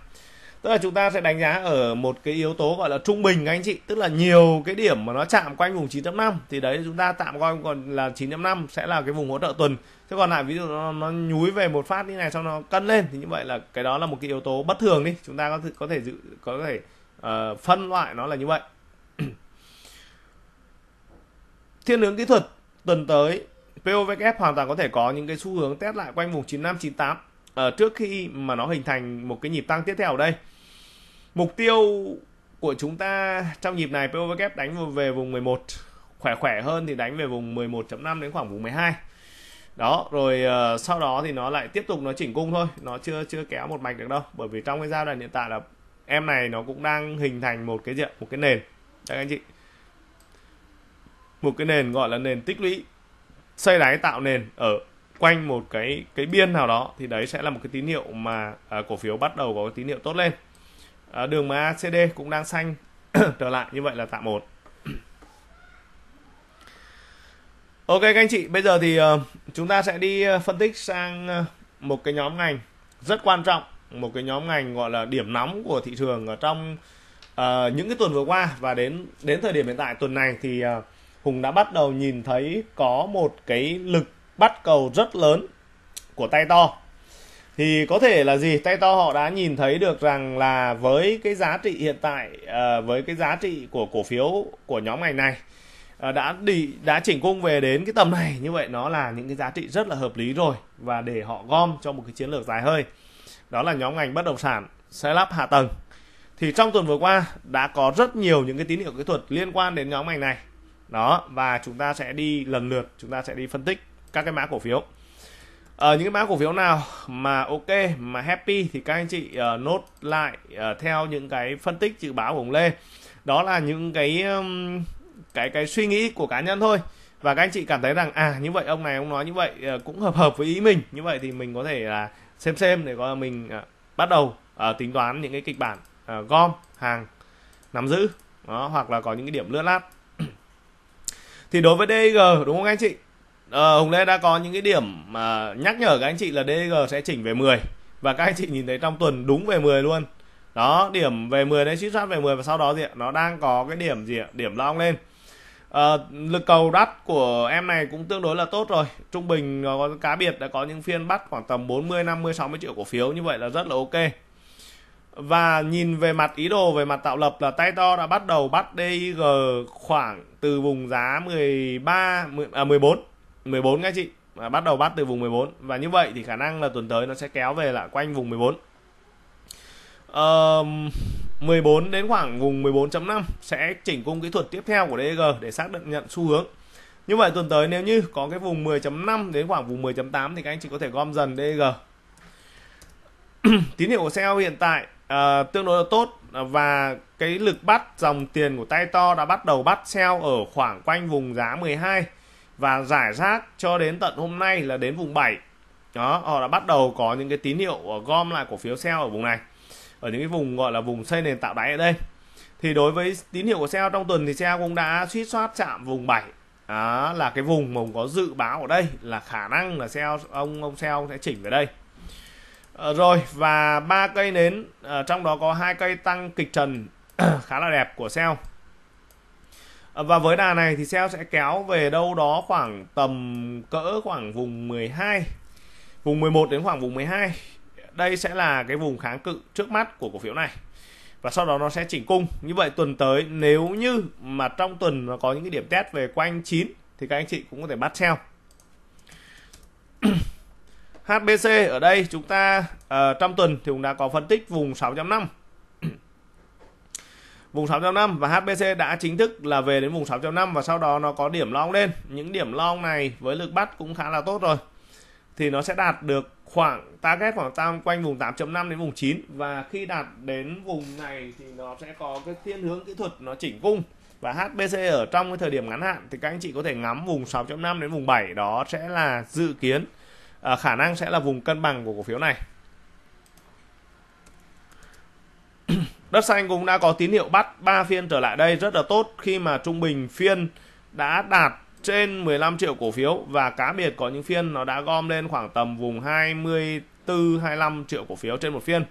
tức là chúng ta sẽ đánh giá ở một cái yếu tố gọi là trung bình các anh chị tức là nhiều cái điểm mà nó chạm quanh vùng 9.5 thì đấy chúng ta tạm coi còn là 9.5 sẽ là cái vùng hỗ trợ tuần thế còn lại ví dụ nó, nó nhúi về một phát như này xong nó cân lên thì như vậy là cái đó là một cái yếu tố bất thường đi chúng ta có thể có thể dự có thể uh, phân loại nó là như vậy thiên hướng kỹ thuật tuần tới POVF hoàn toàn có thể có những cái xu hướng test lại quanh vùng 9598 ở uh, trước khi mà nó hình thành một cái nhịp tăng tiếp theo ở đây mục tiêu của chúng ta trong nhịp này POVF đánh về vùng 11 khỏe khỏe hơn thì đánh về vùng 11.5 đến khoảng vùng 12 đó rồi uh, sau đó thì nó lại tiếp tục nó chỉnh cung thôi nó chưa chưa kéo một mạch được đâu bởi vì trong cái giai đoạn hiện tại là em này nó cũng đang hình thành một cái diện một cái nền các anh chị một cái nền gọi là nền tích lũy xây đáy tạo nền ở quanh một cái cái biên nào đó thì đấy sẽ là một cái tín hiệu mà à, cổ phiếu bắt đầu có cái tín hiệu tốt lên à, đường MACD cũng đang xanh trở lại như vậy là tạm ổn Ok các anh chị, bây giờ thì uh, chúng ta sẽ đi uh, phân tích sang uh, một cái nhóm ngành rất quan trọng một cái nhóm ngành gọi là điểm nóng của thị trường ở trong uh, những cái tuần vừa qua và đến đến thời điểm hiện tại tuần này thì uh, Hùng đã bắt đầu nhìn thấy có một cái lực bắt cầu rất lớn của tay to thì có thể là gì tay to họ đã nhìn thấy được rằng là với cái giá trị hiện tại uh, với cái giá trị của cổ phiếu của nhóm ngành này uh, đã đi đã chỉnh cung về đến cái tầm này như vậy nó là những cái giá trị rất là hợp lý rồi và để họ gom cho một cái chiến lược dài hơi đó là nhóm ngành bất động sản xây lắp hạ tầng thì trong tuần vừa qua đã có rất nhiều những cái tín hiệu kỹ thuật liên quan đến nhóm ngành này đó và chúng ta sẽ đi lần lượt chúng ta sẽ đi phân tích các cái mã cổ phiếu ở ờ, à, những cái mã cổ phiếu nào mà ok mà happy thì các anh chị uh, nốt lại uh, theo những cái phân tích dự báo của ông Lê đó là những cái um, cái cái suy nghĩ của cá nhân thôi và các anh chị cảm thấy rằng à như vậy ông này ông nói như vậy uh, cũng hợp hợp với ý mình như vậy thì mình có thể là xem xem để gọi mình à, bắt đầu à, tính toán những cái kịch bản à, gom hàng nắm giữ đó hoặc là có những cái điểm lướt lát thì đối với DG đúng không anh chị à, Hùng Lê đã có những cái điểm mà nhắc nhở các anh chị là DG sẽ chỉnh về 10 và các anh chị nhìn thấy trong tuần đúng về 10 luôn đó điểm về 10 đấy chữ sát về 10 và sau đó gì ạ nó đang có cái điểm gì ạ điểm long lên À, lực cầu đắt của em này cũng tương đối là tốt rồi trung bình có cá biệt đã có những phiên bắt khoảng tầm 40 50 60 triệu cổ phiếu như vậy là rất là ok và nhìn về mặt ý đồ về mặt tạo lập là tay to đã bắt đầu bắt DIG khoảng từ vùng giá 13 10, à 14 14 các chị à, bắt đầu bắt từ vùng 14 và như vậy thì khả năng là tuần tới nó sẽ kéo về lại quanh vùng 14 um, 14 đến khoảng vùng 14.5 sẽ chỉnh cung kỹ thuật tiếp theo của DG để xác định nhận xu hướng. Như vậy tuần tới nếu như có cái vùng 10.5 đến khoảng vùng 10.8 thì các anh chị có thể gom dần DG. Tín hiệu của xe hiện tại à, tương đối là tốt và cái lực bắt dòng tiền của tay to đã bắt đầu bắt sell ở khoảng quanh vùng giá 12 và giải rác cho đến tận hôm nay là đến vùng 7 đó họ đã bắt đầu có những cái tín hiệu gom lại cổ phiếu sell ở vùng này ở những cái vùng gọi là vùng xây nền tạo đáy ở đây thì đối với tín hiệu của xe trong tuần thì xe cũng đã suýt soát chạm vùng 7 đó là cái vùng mà có dự báo ở đây là khả năng là xe ông ông xe sẽ chỉnh về đây ờ, rồi và ba cây nến ờ, trong đó có hai cây tăng kịch trần khá là đẹp của xe ờ, và với đà này thì sell sẽ kéo về đâu đó khoảng tầm cỡ khoảng vùng 12 vùng 11 đến khoảng vùng 12 đây sẽ là cái vùng kháng cự trước mắt của cổ phiếu này và sau đó nó sẽ chỉnh cung như vậy tuần tới nếu như mà trong tuần nó có những cái điểm test về quanh 9 thì các anh chị cũng có thể bắt theo HBC ở đây chúng ta uh, trong tuần thì cũng đã có phân tích vùng 6.5 vùng 6.5 và HBC đã chính thức là về đến vùng 6.5 và sau đó nó có điểm long lên những điểm long này với lực bắt cũng khá là tốt rồi thì nó sẽ đạt được khoảng target khoảng tam quanh vùng 8.5 đến vùng 9 và khi đạt đến vùng này thì nó sẽ có cái thiên hướng kỹ thuật nó chỉnh cung và HBC ở trong cái thời điểm ngắn hạn thì các anh chị có thể ngắm vùng 6.5 đến vùng 7 đó sẽ là dự kiến à, khả năng sẽ là vùng cân bằng của cổ phiếu này đất xanh cũng đã có tín hiệu bắt 3 phiên trở lại đây rất là tốt khi mà trung bình phiên đã đạt trên 15 triệu cổ phiếu và cá biệt có những phiên nó đã gom lên khoảng tầm vùng 24 25 triệu cổ phiếu trên một phiên.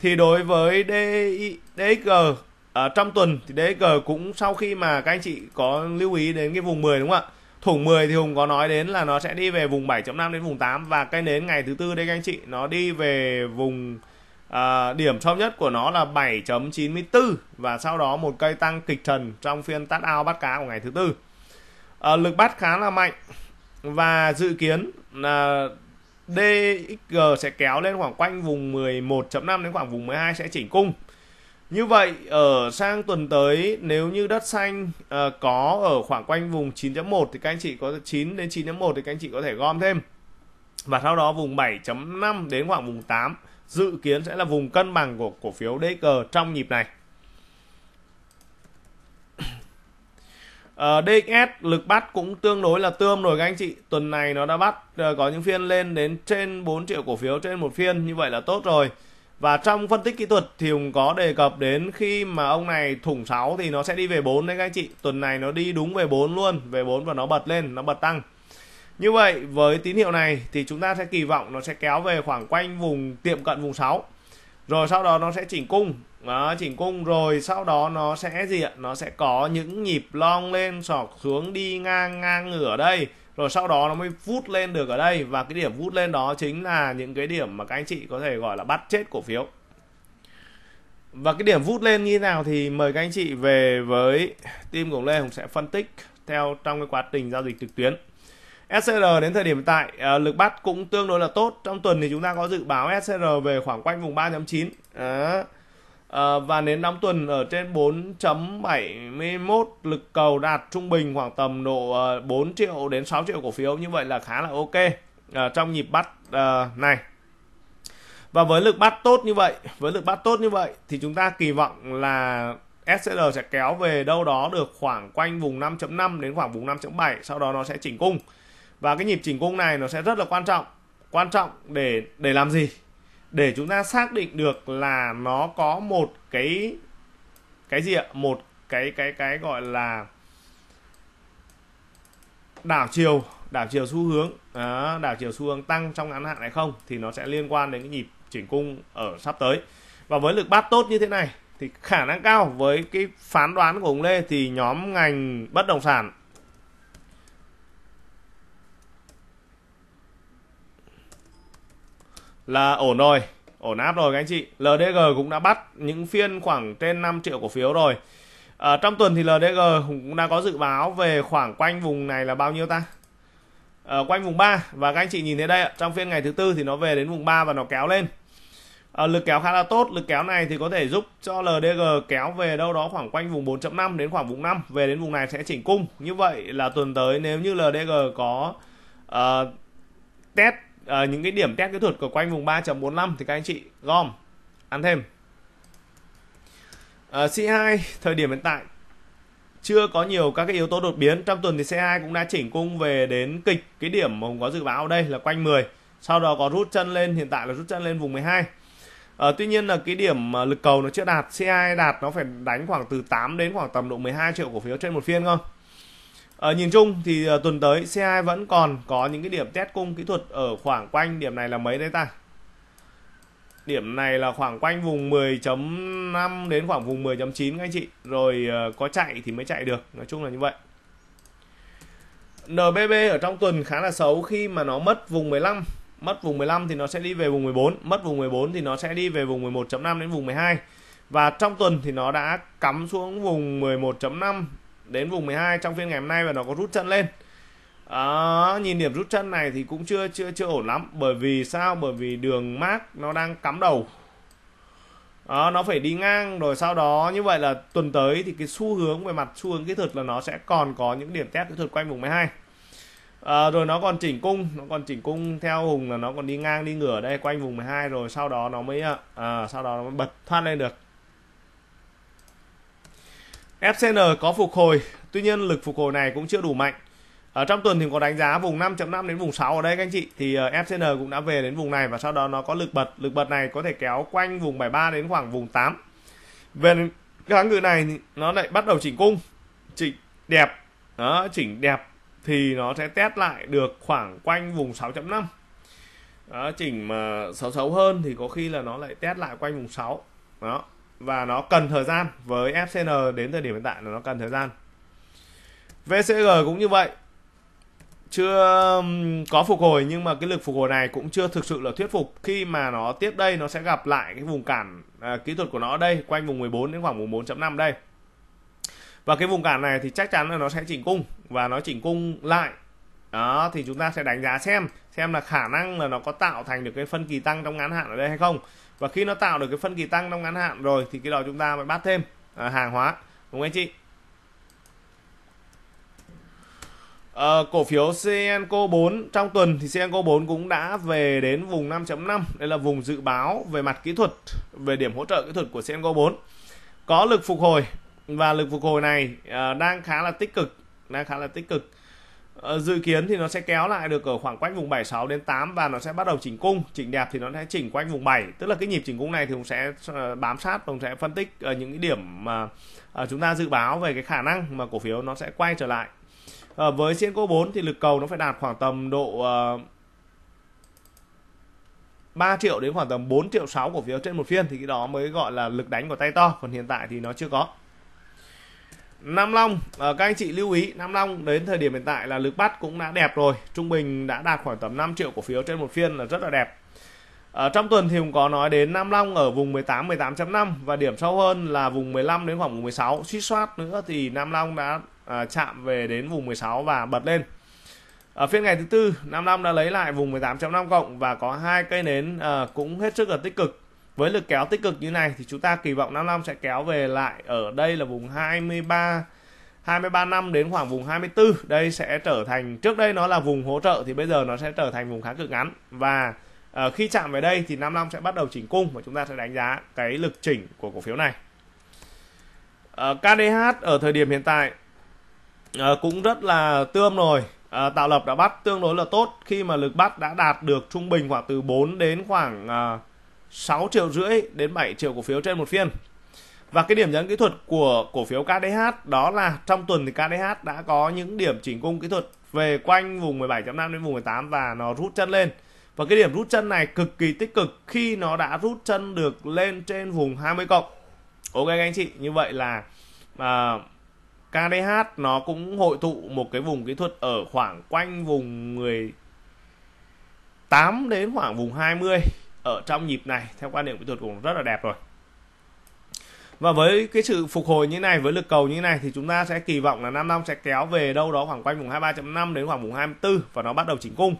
Thì đối với DI, DXG ở à, trong tuần thì DXG cũng sau khi mà các anh chị có lưu ý đến cái vùng 10 đúng không ạ? Thủng 10 thì Hùng có nói đến là nó sẽ đi về vùng 7.5 đến vùng 8 và cái nến ngày thứ tư đây các anh chị nó đi về vùng à, điểm thấp nhất của nó là 7.94 và sau đó một cây tăng kịch trần trong phiên tắt ao bắt cá của ngày thứ tư à, lực bắt khá là mạnh và dự kiến là DXG sẽ kéo lên khoảng quanh vùng 11.5 đến khoảng vùng 12 sẽ chỉnh cung. Như vậy ở sang tuần tới nếu như đất xanh uh, có ở khoảng quanh vùng 9.1 thì các anh chị có 9 đến 9.1 thì các anh chị có thể gom thêm. Và sau đó vùng 7.5 đến khoảng vùng 8 dự kiến sẽ là vùng cân bằng của cổ phiếu DG trong nhịp này. Uh, ờ, DXS lực bắt cũng tương đối là tươm rồi các anh chị Tuần này nó đã bắt ờ, có những phiên lên đến trên 4 triệu cổ phiếu trên một phiên Như vậy là tốt rồi Và trong phân tích kỹ thuật thì cũng có đề cập đến khi mà ông này thủng 6 thì nó sẽ đi về 4 đấy các anh chị Tuần này nó đi đúng về 4 luôn Về 4 và nó bật lên, nó bật tăng Như vậy với tín hiệu này thì chúng ta sẽ kỳ vọng nó sẽ kéo về khoảng quanh vùng tiệm cận vùng 6 rồi sau đó nó sẽ chỉnh cung đó, chỉnh cung rồi sau đó nó sẽ gì ạ nó sẽ có những nhịp long lên sọc xuống đi ngang ngang ngửa đây rồi sau đó nó mới vút lên được ở đây và cái điểm vút lên đó chính là những cái điểm mà các anh chị có thể gọi là bắt chết cổ phiếu và cái điểm vút lên như thế nào thì mời các anh chị về với team của Lê hùng sẽ phân tích theo trong cái quá trình giao dịch trực tuyến SCR đến thời điểm tại ờ, lực bắt cũng tương đối là tốt trong tuần thì chúng ta có dự báo SCR về khoảng quanh vùng 3.9 à. Ờ, và đến năm tuần ở trên 4.71 lực cầu đạt trung bình khoảng tầm độ uh, ờ, 4 triệu đến 6 triệu cổ phiếu như vậy là khá là ok trong nhịp bắt này và với lực bắt tốt như vậy với lực bắt tốt như vậy thì chúng ta kỳ vọng là SCL sẽ kéo về đâu đó được khoảng quanh vùng 5.5 đến khoảng vùng 5.7 sau đó nó sẽ chỉnh cung và cái nhịp chỉnh cung này nó sẽ rất là quan trọng quan trọng để để làm gì để chúng ta xác định được là nó có một cái cái gì ạ một cái cái cái gọi là đảo chiều đảo chiều xu hướng đó, đảo chiều xu hướng tăng trong ngắn hạn hay không thì nó sẽ liên quan đến cái nhịp chỉnh cung ở sắp tới và với lực bắt tốt như thế này thì khả năng cao với cái phán đoán của ông Lê thì nhóm ngành bất động sản là ổn rồi ổn áp rồi các anh chị LDG cũng đã bắt những phiên khoảng trên 5 triệu cổ phiếu rồi à, trong tuần thì LDG cũng đã có dự báo về khoảng quanh vùng này là bao nhiêu ta à, quanh vùng 3 và các anh chị nhìn thấy đây trong phiên ngày thứ tư thì nó về đến vùng 3 và nó kéo lên à, lực kéo khá là tốt lực kéo này thì có thể giúp cho LDG kéo về đâu đó khoảng quanh vùng 4.5 đến khoảng vùng 5 về đến vùng này sẽ chỉnh cung như vậy là tuần tới nếu như LDG có uh, test à, những cái điểm test kỹ thuật của quanh vùng 3.45 thì các anh chị gom ăn thêm à, ờ, C2 thời điểm hiện tại chưa có nhiều các cái yếu tố đột biến trong tuần thì C2 cũng đã chỉnh cung về đến kịch cái điểm mà Hùng có dự báo đây là quanh 10 sau đó có rút chân lên hiện tại là rút chân lên vùng 12 à, ờ, tuy nhiên là cái điểm lực cầu nó chưa đạt C2 đạt nó phải đánh khoảng từ 8 đến khoảng tầm độ 12 triệu cổ phiếu trên một phiên không ở ờ, nhìn chung thì ờ, tuần tới CI vẫn còn có những cái điểm test cung kỹ thuật ở khoảng quanh điểm này là mấy đấy ta? Điểm này là khoảng quanh vùng 10.5 đến khoảng vùng 10.9 các anh chị. Rồi ờ, có chạy thì mới chạy được, nói chung là như vậy. NBB ở trong tuần khá là xấu khi mà nó mất vùng 15 mất vùng 15 thì nó sẽ đi về vùng 14, mất vùng 14 thì nó sẽ đi về vùng 11.5 đến vùng 12. Và trong tuần thì nó đã cắm xuống vùng 11.5 đến vùng 12 trong phiên ngày hôm nay và nó có rút chân lên à, nhìn điểm rút chân này thì cũng chưa chưa chưa ổn lắm bởi vì sao bởi vì đường mát nó đang cắm đầu à, nó phải đi ngang rồi sau đó như vậy là tuần tới thì cái xu hướng về mặt xu hướng kỹ thuật là nó sẽ còn có những điểm test kỹ thuật quanh vùng 12 à, ờ, rồi nó còn chỉnh cung nó còn chỉnh cung theo hùng là nó còn đi ngang đi ngửa đây quanh vùng 12 rồi sau đó nó mới à, sau đó nó mới bật thoát lên được FCN có phục hồi, tuy nhiên lực phục hồi này cũng chưa đủ mạnh. Ở trong tuần thì có đánh giá vùng 5.5 đến vùng 6 ở đây các anh chị thì ờ, FCN cũng đã về đến vùng này và sau đó nó có lực bật, lực bật này có thể kéo quanh vùng 73 đến khoảng vùng 8. Về kháng cự này nó lại bắt đầu chỉnh cung, chỉnh đẹp, đó, chỉnh đẹp thì nó sẽ test lại được khoảng quanh vùng 6.5. Đó, chỉnh mà xấu xấu hơn thì có khi là nó lại test lại quanh vùng 6. Đó, và nó cần thời gian với FCN đến thời điểm hiện tại là nó cần thời gian VCG cũng như vậy chưa có phục hồi nhưng mà cái lực phục hồi này cũng chưa thực sự là thuyết phục khi mà nó tiếp đây nó sẽ gặp lại cái vùng cản à, kỹ thuật của nó đây quanh vùng 14 đến khoảng vùng 4.5 đây và cái vùng cản này thì chắc chắn là nó sẽ chỉnh cung và nó chỉnh cung lại đó thì chúng ta sẽ đánh giá xem xem là khả năng là nó có tạo thành được cái phân kỳ tăng trong ngắn hạn ở đây hay không và khi nó tạo được cái phân kỳ tăng trong ngắn hạn rồi thì cái đó chúng ta mới bắt thêm à, hàng hóa đúng không anh chị À, cổ phiếu CNCO 4 trong tuần thì CNCO 4 cũng đã về đến vùng 5.5 đây là vùng dự báo về mặt kỹ thuật về điểm hỗ trợ kỹ thuật của CNCO 4 có lực phục hồi và lực phục hồi này à, đang khá là tích cực đang khá là tích cực Ờ, dự kiến thì nó sẽ kéo lại được ở khoảng quanh vùng 76 đến 8 và nó sẽ bắt đầu chỉnh cung chỉnh đẹp thì nó sẽ chỉnh quanh vùng 7 tức là cái nhịp chỉnh cung này thì cũng sẽ ờ, bám sát và cũng sẽ phân tích những cái điểm mà ờ, chúng ta dự báo về cái khả năng mà cổ phiếu nó sẽ quay trở lại với trên cô 4 thì lực cầu nó phải đạt khoảng tầm độ 3 triệu đến khoảng tầm 4 triệu 6 cổ phiếu trên một phiên thì cái đó mới gọi là lực đánh của tay to còn hiện tại thì nó chưa có Nam Long ờ, các anh chị lưu ý Nam Long đến thời điểm hiện tại là lực bắt cũng đã đẹp rồi trung bình đã đạt khoảng tầm 5 triệu cổ phiếu trên một phiên là rất là đẹp ở ờ, trong tuần thì cũng có nói đến Nam Long ở vùng 18 18.5 và điểm sâu hơn là vùng 15 đến khoảng vùng 16 suýt soát nữa thì Nam Long đã à, chạm về đến vùng 16 và bật lên ở phiên ngày thứ tư Nam Long đã lấy lại vùng 18.5 cộng và có hai cây nến à, cũng hết sức là tích cực với lực kéo tích cực như này thì chúng ta kỳ vọng 5 năm sẽ kéo về lại ở đây là vùng 23 23 năm đến khoảng vùng 24 đây sẽ trở thành trước đây nó là vùng hỗ trợ thì bây giờ nó sẽ trở thành vùng kháng cự ngắn và uh, khi chạm về đây thì 5 năm sẽ bắt đầu chỉnh cung và chúng ta sẽ đánh giá cái lực chỉnh của cổ phiếu này uh, ờ, KDH ở thời điểm hiện tại uh, cũng rất là tươm rồi uh, tạo lập đã bắt tương đối là tốt khi mà lực bắt đã đạt được trung bình khoảng từ 4 đến khoảng uh, 6 triệu rưỡi đến 7 triệu cổ phiếu trên một phiên. Và cái điểm nhấn kỹ thuật của cổ phiếu KDH đó là trong tuần thì KDH đã có những điểm chỉnh cung kỹ thuật về quanh vùng 17.5 đến vùng 18 và nó rút chân lên. Và cái điểm rút chân này cực kỳ tích cực khi nó đã rút chân được lên trên vùng 20 cộng. Ok các anh chị, như vậy là uh, à, KDH nó cũng hội tụ một cái vùng kỹ thuật ở khoảng quanh vùng 18 đến khoảng vùng 20 ở trong nhịp này theo quan điểm kỹ thuật cũng rất là đẹp rồi và với cái sự phục hồi như này với lực cầu như này thì chúng ta sẽ kỳ vọng là 5 năm sẽ kéo về đâu đó khoảng quanh vùng 23.5 đến khoảng vùng 24 và nó bắt đầu chỉnh cung.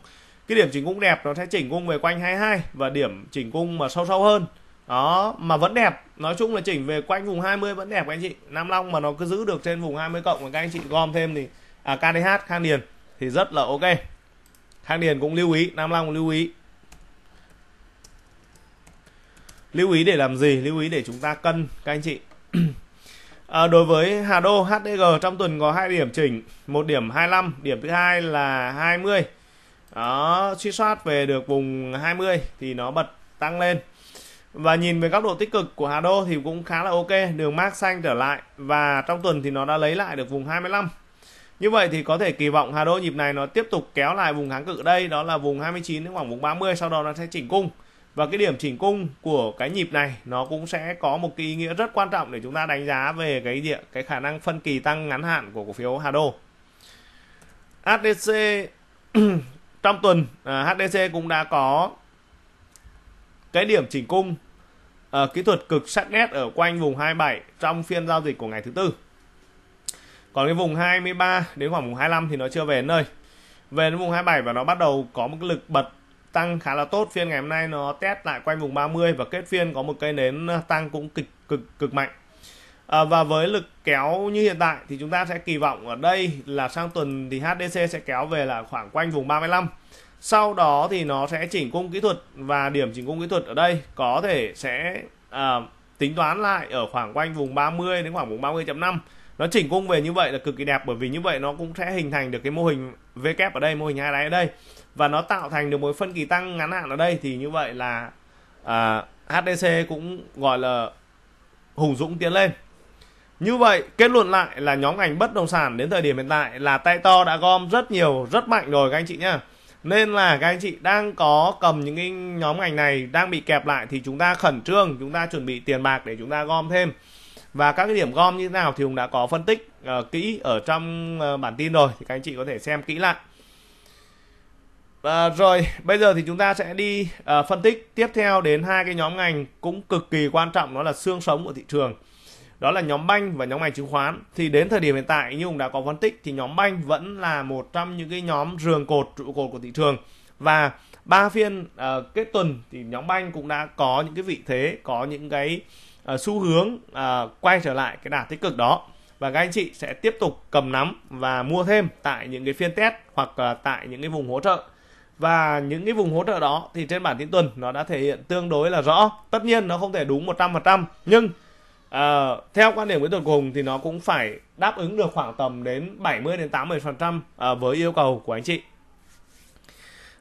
Cái điểm chỉnh cung đẹp nó sẽ chỉnh cung về quanh 22 và điểm chỉnh cung mà sâu sâu hơn. Đó, mà vẫn đẹp. Nói chung là chỉnh về quanh vùng 20 vẫn đẹp các anh chị. Nam Long mà nó cứ giữ được trên vùng 20 cộng mà các anh chị gom thêm thì à KDH Khang Điền thì rất là ok. Khang Điền cũng lưu ý, Nam Long lưu ý lưu ý để làm gì lưu ý để chúng ta cân các anh chị à, đối với Hà Đô HDG trong tuần có hai điểm chỉnh một điểm 25 điểm thứ hai là 20 đó suy soát về được vùng 20 thì nó bật tăng lên và nhìn về góc độ tích cực của Hà Đô thì cũng khá là ok đường mát xanh trở lại và trong tuần thì nó đã lấy lại được vùng 25 như vậy thì có thể kỳ vọng Hà Đô nhịp này nó tiếp tục kéo lại vùng kháng cự đây đó là vùng 29 đến khoảng vùng 30 sau đó nó sẽ chỉnh cung và cái điểm chỉnh cung của cái nhịp này nó cũng sẽ có một cái ý nghĩa rất quan trọng để chúng ta đánh giá về cái gì cái khả năng phân kỳ tăng ngắn hạn của cổ phiếu Hà Đô. HDC trong tuần à, HDC cũng đã có cái điểm chỉnh cung à, kỹ thuật cực sắc nét ở quanh vùng 27 trong phiên giao dịch của ngày thứ tư. Còn cái vùng 23 đến khoảng vùng 25 thì nó chưa về đến nơi. Về đến vùng 27 và nó bắt đầu có một cái lực bật tăng khá là tốt phiên ngày hôm nay nó test lại quanh vùng 30 và kết phiên có một cây nến à, tăng cũng cực cực cực mạnh à, và với lực kéo như hiện tại thì chúng ta sẽ kỳ vọng ở đây là sang tuần thì HDC sẽ kéo về là khoảng quanh vùng 35 sau đó thì nó sẽ chỉnh cung kỹ thuật và điểm chỉnh cung kỹ thuật ở đây có thể sẽ à, tính toán lại ở khoảng quanh vùng 30 đến khoảng vùng 30.5 nó chỉnh cung về như vậy là cực kỳ đẹp bởi vì như vậy nó cũng sẽ hình thành được cái mô hình V kép ở đây mô hình hai đáy ở đây và nó tạo thành được một phân kỳ tăng ngắn hạn ở đây thì như vậy là à, HDC cũng gọi là hùng dũng tiến lên như vậy kết luận lại là nhóm ngành bất động sản đến thời điểm hiện tại là tay to đã gom rất nhiều rất mạnh rồi các anh chị nhá nên là các anh chị đang có cầm những cái nhóm ngành này đang bị kẹp lại thì chúng ta khẩn trương chúng ta chuẩn bị tiền bạc để chúng ta gom thêm và các cái điểm gom như thế nào thì hùng đã có phân tích uh, kỹ ở trong uh, bản tin rồi thì các anh chị có thể xem kỹ lại và rồi bây giờ thì chúng ta sẽ đi uh, phân tích tiếp theo đến hai cái nhóm ngành cũng cực kỳ quan trọng đó là xương sống của thị trường đó là nhóm banh và nhóm ngành chứng khoán thì đến thời điểm hiện tại như ông đã có phân tích thì nhóm banh vẫn là một trong những cái nhóm giường cột trụ cột của thị trường và ba phiên uh, kết tuần thì nhóm banh cũng đã có những cái vị thế có những cái uh, xu hướng uh, quay trở lại cái đà tích cực đó và các anh chị sẽ tiếp tục cầm nắm và mua thêm tại những cái phiên test hoặc uh, tại những cái vùng hỗ trợ và những cái vùng hỗ trợ đó thì trên bản tin tuần nó đã thể hiện tương đối là rõ tất nhiên nó không thể đúng 100% nhưng uh, theo quan điểm kỹ thuật của thì nó cũng phải đáp ứng được khoảng tầm đến 70 đến 80% uh, ờ, với yêu cầu của anh chị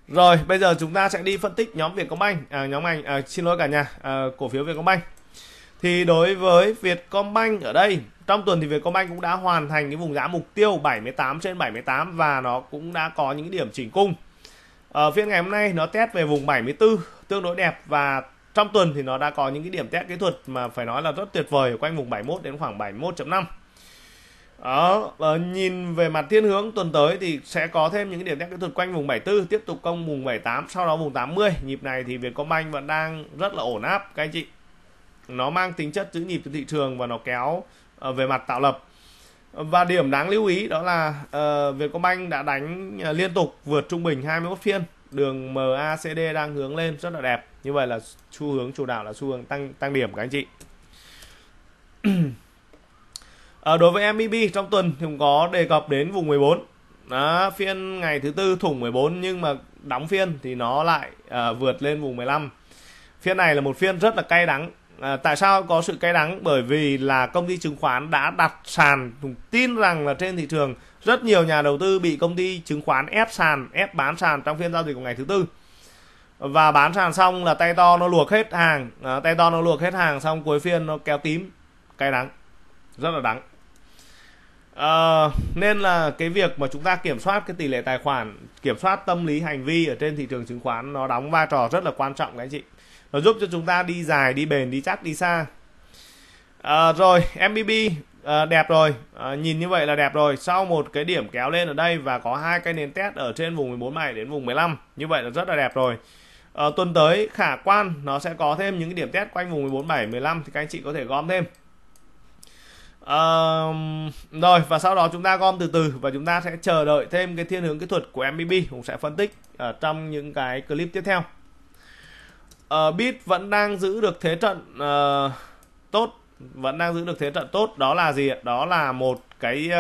rồi bây giờ chúng ta sẽ đi phân tích nhóm Vietcombank à, nhóm anh à, xin lỗi cả nhà à, cổ phiếu Vietcombank thì đối với Vietcombank ở đây trong tuần thì Vietcombank cũng đã hoàn thành cái vùng giá mục tiêu 78 trên 78 và nó cũng đã có những điểm chỉnh cung ở ờ, phiên ngày hôm nay nó test về vùng 74 tương đối đẹp và trong tuần thì nó đã có những cái điểm test kỹ thuật mà phải nói là rất tuyệt vời ở quanh vùng 71 đến khoảng 71.5 đó, ờ, nhìn về mặt thiên hướng tuần tới thì sẽ có thêm những điểm test kỹ thuật quanh vùng 74 tiếp tục công vùng 78 sau đó vùng 80 nhịp này thì Vietcombank vẫn đang rất là ổn áp các anh chị nó mang tính chất giữ nhịp trên thị trường và nó kéo ờ, về mặt tạo lập và điểm đáng lưu ý đó là uh, Vietcombank đã đánh uh, liên tục vượt trung bình 21 phiên. Đường MACD đang hướng lên rất là đẹp. Như vậy là xu hướng chủ đạo là xu hướng tăng tăng điểm các anh chị. uh, đối với MEB trong tuần thì cũng có đề cập đến vùng 14. Đó, phiên ngày thứ tư thủng 14 nhưng mà đóng phiên thì nó lại uh, vượt lên vùng 15. Phiên này là một phiên rất là cay đắng À, tại sao có sự cay đắng? Bởi vì là công ty chứng khoán đã đặt sàn, tin rằng là trên thị trường rất nhiều nhà đầu tư bị công ty chứng khoán ép sàn, ép bán sàn trong phiên giao dịch của ngày thứ tư. Và bán sàn xong là tay to nó luộc hết hàng, à, tay to nó luộc hết hàng xong cuối phiên nó kéo tím, cay đắng, rất là đắng. À, nên là cái việc mà chúng ta kiểm soát cái tỷ lệ tài khoản, kiểm soát tâm lý hành vi ở trên thị trường chứng khoán nó đóng vai trò rất là quan trọng các anh chị nó giúp cho chúng ta đi dài đi bền đi chắc đi xa à, rồi mbb à, đẹp rồi à, nhìn như vậy là đẹp rồi sau một cái điểm kéo lên ở đây và có hai cái nến test ở trên vùng 14 mày đến vùng 15 như vậy là rất là đẹp rồi à, tuần tới khả quan nó sẽ có thêm những cái điểm test quanh vùng 14 7 15 thì các anh chị có thể gom thêm Uh, rồi và sau đó chúng ta gom từ từ và chúng ta sẽ chờ đợi thêm cái thiên hướng kỹ thuật của MBB cũng sẽ phân tích ở trong những cái clip tiếp theo uh, ờ, bit vẫn đang giữ được thế trận uh, tốt vẫn đang giữ được thế trận tốt đó là gì đó là một cái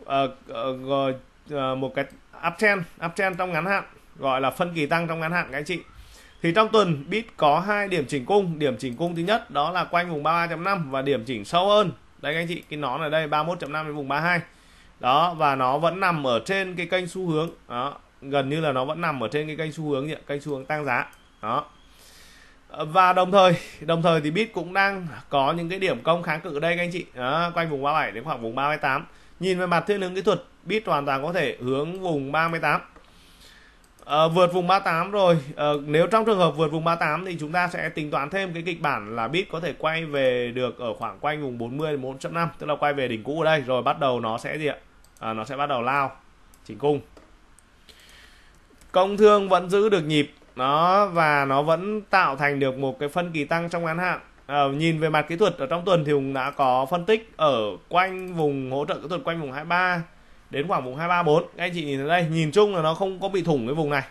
uh, uh, uh, một cái uptrend uptrend trong ngắn hạn gọi là phân kỳ tăng trong ngắn hạn các anh chị thì trong tuần bit có hai điểm chỉnh cung điểm chỉnh cung thứ nhất đó là quanh vùng 33.5 và điểm chỉnh sâu hơn đây các anh chị cái nón ở đây 31.5 đến vùng 32 đó và nó vẫn nằm ở trên cái kênh xu hướng đó gần như là nó vẫn nằm ở trên cái kênh xu hướng kênh xu hướng tăng giá đó và đồng thời đồng thời thì bit cũng đang có những cái điểm công kháng cự ở đây các anh chị đó, quanh vùng 37 đến khoảng vùng 38 nhìn về mặt thiên hướng kỹ thuật bit hoàn toàn có thể hướng vùng 38 à, ờ, vượt vùng 38 rồi à, nếu trong trường hợp vượt vùng 38 thì chúng ta sẽ tính toán thêm cái kịch bản là bit có thể quay về được ở khoảng quanh vùng 40 4.5 tức là quay về đỉnh cũ ở đây rồi bắt đầu nó sẽ gì ạ à, nó sẽ bắt đầu lao chỉnh cung công thương vẫn giữ được nhịp nó và nó vẫn tạo thành được một cái phân kỳ tăng trong ngắn hạn à, nhìn về mặt kỹ thuật ở trong tuần thì Hùng đã có phân tích ở quanh vùng hỗ trợ kỹ thuật quanh vùng 23 đến khoảng vùng 234 các anh chị nhìn ở đây nhìn chung là nó không có bị thủng cái vùng này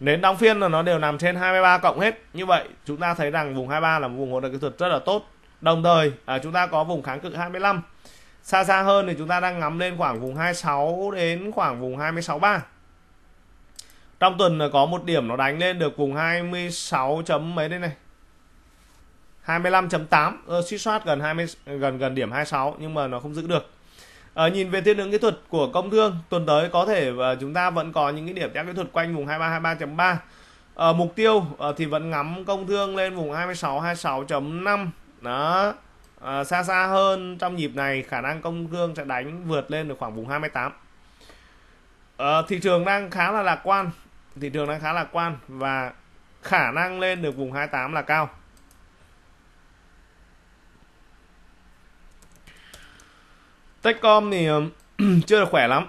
đến đóng phiên là nó đều nằm trên 23 cộng hết như vậy chúng ta thấy rằng vùng 23 là một vùng hỗ trợ kỹ thuật rất là tốt đồng thời à, chúng ta có vùng kháng cự 25 xa xa hơn thì chúng ta đang ngắm lên khoảng vùng 26 đến khoảng vùng 263 trong tuần có một điểm nó đánh lên được vùng 26 chấm mấy đây này 25.8 ờ, suy soát gần 20 gần gần điểm 26 nhưng mà nó không giữ được à, nhìn về thiên hướng kỹ thuật của công thương tuần tới có thể và ờ, chúng ta vẫn có những cái điểm test kỹ thuật quanh vùng 2323.3 à, ờ, mục tiêu à, thì vẫn ngắm công thương lên vùng 26 26.5 đó à, xa xa hơn trong nhịp này khả năng công thương sẽ đánh vượt lên được khoảng vùng 28 à, thị trường đang khá là lạc quan thị trường đang khá lạc quan và khả năng lên được vùng 28 là cao Techcom thì um, chưa được khỏe lắm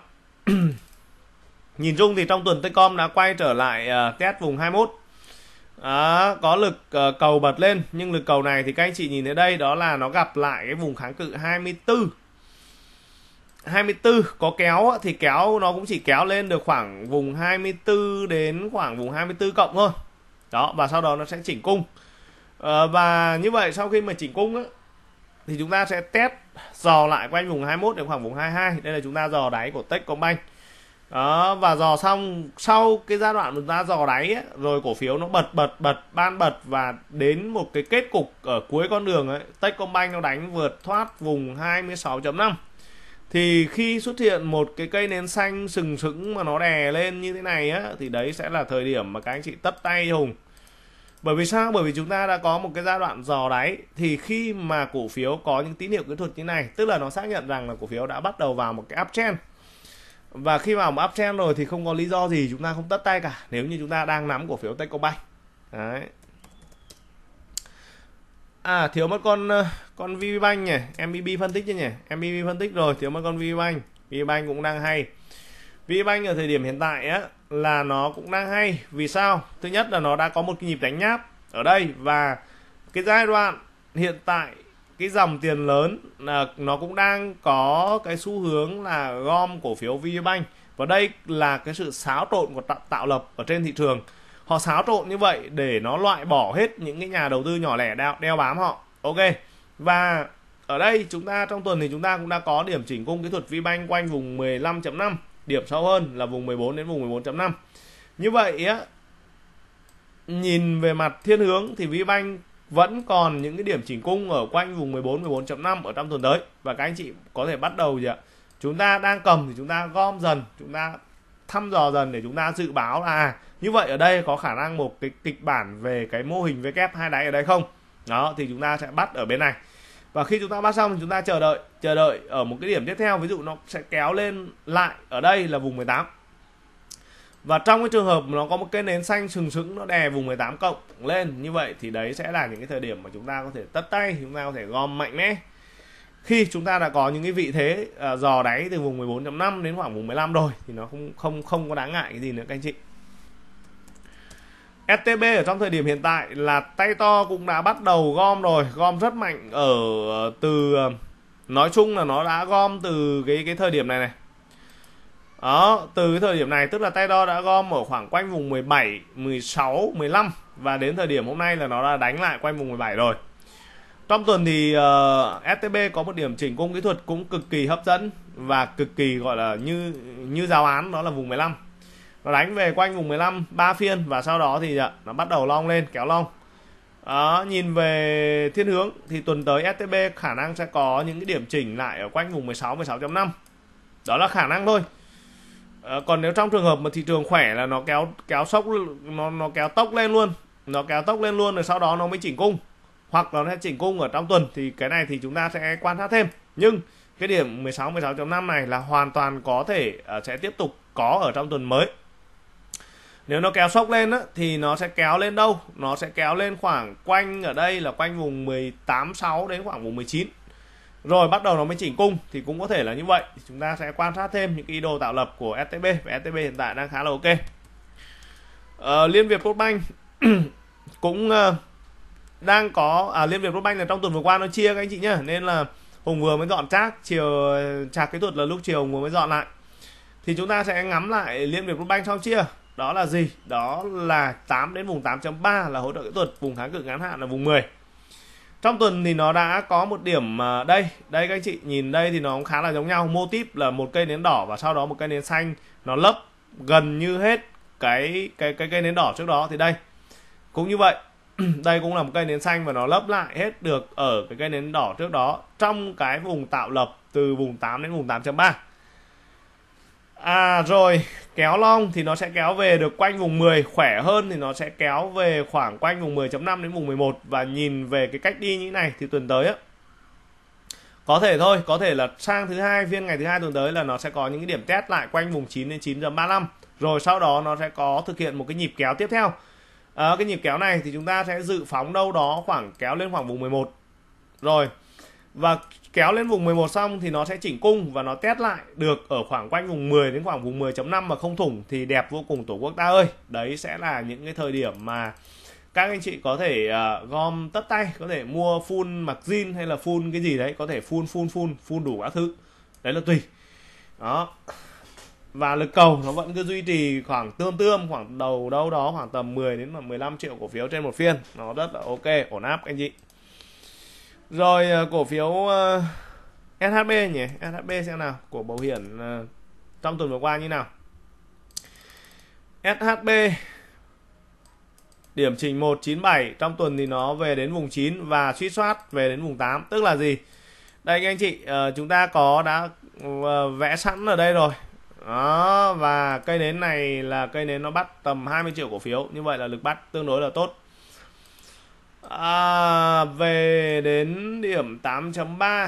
nhìn chung thì trong tuần Techcom đã quay trở lại ờ, test vùng 21 đó, có lực uh, cầu bật lên nhưng lực cầu này thì các anh chị nhìn thấy đây đó là nó gặp lại cái vùng kháng cự 24 24 có kéo thì kéo nó cũng chỉ kéo lên được khoảng vùng 24 đến khoảng vùng 24 cộng thôi đó và sau đó nó sẽ chỉnh cung à, và như vậy sau khi mà chỉnh cung á, thì chúng ta sẽ test dò lại quanh vùng 21 đến khoảng vùng 22 đây là chúng ta dò đáy của Techcombank đó, và dò xong sau cái giai đoạn chúng ta dò đáy ấy, rồi cổ phiếu nó bật bật bật ban bật và đến một cái kết cục ở cuối con đường ấy, Techcombank nó đánh vượt thoát vùng 26.5 thì khi xuất hiện một cái cây nến xanh sừng sững mà nó đè lên như thế này á thì đấy sẽ là thời điểm mà các anh chị tất tay hùng bởi vì sao bởi vì chúng ta đã có một cái giai đoạn dò đáy thì khi mà cổ phiếu có những tín hiệu kỹ thuật như này tức là nó xác nhận rằng là cổ phiếu đã bắt đầu vào một cái uptrend và khi vào một uptrend rồi thì không có lý do gì chúng ta không tất tay cả nếu như chúng ta đang nắm cổ phiếu Techcombank đấy à thiếu mất con ờ, con VBank nhỉ MBB phân tích chứ nhỉ MBB phân tích rồi thiếu mất con VBank VBank cũng đang hay VBank ở thời điểm hiện tại á là nó cũng đang hay vì sao thứ nhất là nó đã có một cái nhịp đánh nháp ở đây và cái giai đoạn hiện tại cái dòng tiền lớn là nó cũng đang có cái xu hướng là gom cổ phiếu VBank và đây là cái sự xáo trộn của tạo, tạo lập ở trên thị trường họ xáo trộn như vậy để nó loại bỏ hết những cái nhà đầu tư nhỏ lẻ đeo, đeo bám họ ok và ở đây chúng ta trong tuần thì chúng ta cũng đã có điểm chỉnh cung kỹ thuật vi banh quanh vùng 15.5 điểm sâu hơn là vùng 14 đến vùng 14.5 như vậy á nhìn về mặt thiên hướng thì vi banh vẫn còn những cái điểm chỉnh cung ở quanh vùng 14 14.5 ở trong tuần tới và các anh chị có thể bắt đầu gì ạ chúng ta đang cầm thì chúng ta gom dần chúng ta thăm dò dần để chúng ta dự báo là à, như vậy ở đây có khả năng một cái kịch bản về cái mô hình với kép hai đáy ở đây không đó thì chúng ta sẽ bắt ở bên này và khi chúng ta bắt xong thì chúng ta chờ đợi chờ đợi ở một cái điểm tiếp theo ví dụ nó sẽ kéo lên lại ở đây là vùng 18 và trong cái trường hợp nó có một cái nến xanh sừng sững nó đè vùng 18 cộng lên như vậy thì đấy sẽ là những cái thời điểm mà chúng ta có thể tất tay chúng ta có thể gom mạnh mẽ khi chúng ta đã có những cái vị thế uh, dò đáy từ vùng 14.5 đến khoảng vùng 15 rồi thì nó không không không có đáng ngại cái gì nữa các anh chị STB ở trong thời điểm hiện tại là tay to cũng đã bắt đầu gom rồi, gom rất mạnh ở ờ, từ ờ, nói chung là nó đã gom từ cái cái thời điểm này này. Đó, từ cái thời điểm này tức là tay to đã gom ở khoảng quanh vùng 17, 16, 15 và đến thời điểm hôm nay là nó đã đánh lại quanh vùng 17 rồi. Trong tuần thì uh, ờ, STB có một điểm chỉnh cung kỹ thuật cũng cực kỳ hấp dẫn và cực kỳ gọi là như như giáo án đó là vùng 15 nó đánh về quanh vùng 15 ba phiên và sau đó thì dạ, nó bắt đầu long lên kéo long đó, nhìn về thiên hướng thì tuần tới STB khả năng sẽ có những cái điểm chỉnh lại ở quanh vùng 16 16.5 đó là khả năng thôi à, còn nếu trong trường hợp mà thị trường khỏe là nó kéo kéo sốc nó nó kéo tốc lên luôn nó kéo tốc lên luôn rồi sau đó nó mới chỉnh cung hoặc nó sẽ chỉnh cung ở trong tuần thì cái này thì chúng ta sẽ quan sát thêm nhưng cái điểm 16 16.5 này là hoàn toàn có thể ờ, sẽ tiếp tục có ở trong tuần mới nếu nó kéo sốc lên á, thì nó sẽ kéo lên đâu nó sẽ kéo lên khoảng quanh ở đây là quanh vùng 18,6 đến khoảng vùng 19 rồi bắt đầu nó mới chỉnh cung thì cũng có thể là như vậy chúng ta sẽ quan sát thêm những cái đồ tạo lập của STB và STB hiện tại đang khá là ok ờ, Liên Việt Postbank cũng uh, đang có à, Liên Việt Postbank là trong tuần vừa qua nó chia các anh chị nhá nên là Hùng vừa mới dọn trác chiều trạc kỹ thuật là lúc chiều Hùng vừa mới dọn lại thì chúng ta sẽ ngắm lại Liên Việt Postbank sau chia đó là gì đó là 8 đến vùng 8.3 là hỗ trợ kỹ thuật vùng kháng cự ngắn hạn là vùng 10 trong tuần thì nó đã có một điểm à, đây đây các anh chị nhìn đây thì nó cũng khá là giống nhau mô típ là một cây nến đỏ và sau đó một cây nến xanh nó lấp gần như hết cái cái cái cây nến đỏ trước đó thì đây cũng như vậy đây cũng là một cây nến xanh và nó lấp lại hết được ở cái cây nến đỏ trước đó trong cái vùng tạo lập từ vùng 8 đến vùng 8.3 À rồi, kéo long thì nó sẽ kéo về được quanh vùng 10, khỏe hơn thì nó sẽ kéo về khoảng quanh vùng 10.5 đến vùng 11 và nhìn về cái cách đi như thế này thì tuần tới á có thể thôi, có thể là sang thứ hai phiên ngày thứ hai tuần tới là nó sẽ có những cái điểm test lại quanh vùng 9 đến 9.35 rồi sau đó nó sẽ có thực hiện một cái nhịp kéo tiếp theo. À, cái nhịp kéo này thì chúng ta sẽ dự phóng đâu đó khoảng kéo lên khoảng vùng 11. Rồi, và kéo lên vùng 11 xong thì nó sẽ chỉnh cung và nó test lại được ở khoảng quanh vùng 10 đến khoảng vùng 10.5 mà không thủng thì đẹp vô cùng tổ quốc ta ơi đấy sẽ là những cái thời điểm mà các anh chị có thể uh, gom tất tay có thể mua full mặc jean hay là full cái gì đấy có thể full full full full đủ các thứ đấy là tùy đó và lực cầu nó vẫn cứ duy trì khoảng tương tương khoảng đầu đâu đó khoảng tầm 10 đến 15 triệu cổ phiếu trên một phiên nó rất là ok ổn áp anh chị rồi ờ, cổ phiếu ờ, SHB nhỉ SHB xem nào của bảo hiểm ờ, trong tuần vừa qua như nào SHB điểm chỉnh 197 trong tuần thì nó về đến vùng 9 và suy soát về đến vùng 8 tức là gì đây anh chị chúng ta có đã vẽ sẵn ở đây rồi đó và cây nến này là cây nến nó bắt tầm 20 triệu cổ phiếu như vậy là lực bắt tương đối là tốt à, về đến điểm 8.3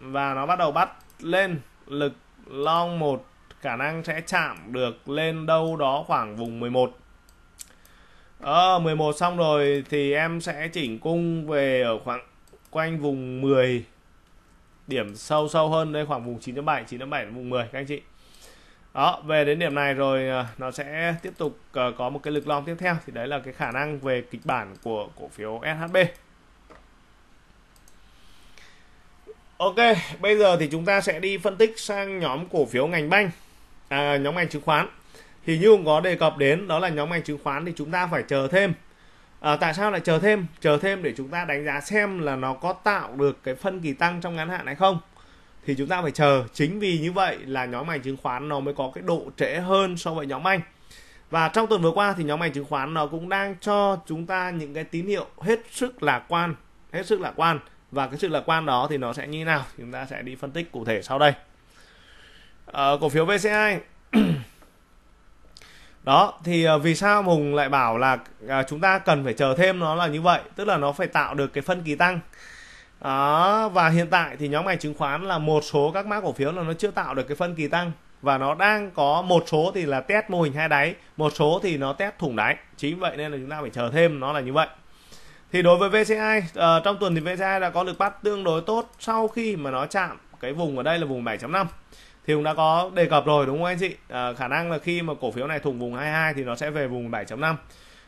và nó bắt đầu bắt lên lực long 1 khả năng sẽ chạm được lên đâu đó khoảng vùng 11 Ờ, à, 11 xong rồi thì em sẽ chỉnh cung về ở khoảng quanh vùng 10 điểm sâu sâu hơn đây khoảng vùng 9.7 9.7 vùng 10 các anh chị đó về đến điểm này rồi ờ, nó sẽ tiếp tục ờ, có một cái lực long tiếp theo thì đấy là cái khả năng về kịch bản của cổ phiếu SHB Ok, bây giờ thì chúng ta sẽ đi phân tích sang nhóm cổ phiếu ngành banh, à, nhóm ngành chứng khoán. Thì như cũng có đề cập đến đó là nhóm ngành chứng khoán thì chúng ta phải chờ thêm. À, tại sao lại chờ thêm? Chờ thêm để chúng ta đánh giá xem là nó có tạo được cái phân kỳ tăng trong ngắn hạn hay không thì chúng ta phải chờ chính vì như vậy là nhóm ngành chứng khoán nó mới có cái độ trễ hơn so với nhóm anh và trong tuần vừa qua thì nhóm ngành chứng khoán nó cũng đang cho chúng ta những cái tín hiệu hết sức lạc quan hết sức lạc quan và cái sự lạc quan đó thì nó sẽ như thế nào chúng ta sẽ đi phân tích cụ thể sau đây à, cổ phiếu VCI đó thì ờ, vì sao hùng lại bảo là à, chúng ta cần phải chờ thêm nó là như vậy tức là nó phải tạo được cái phân kỳ tăng đó, và hiện tại thì nhóm ngành chứng khoán là một số các mã cổ phiếu là nó chưa tạo được cái phân kỳ tăng và nó đang có một số thì là test mô hình hai đáy một số thì nó test thủng đáy chính vậy nên là chúng ta phải chờ thêm nó là như vậy thì đối với VCI uh, trong tuần thì VCI đã có lực bắt tương đối tốt sau khi mà nó chạm cái vùng ở đây là vùng 7.5 thì cũng đã có đề cập rồi đúng không anh chị à, khả năng là khi mà cổ phiếu này thủng vùng 22 thì nó sẽ về vùng 7.5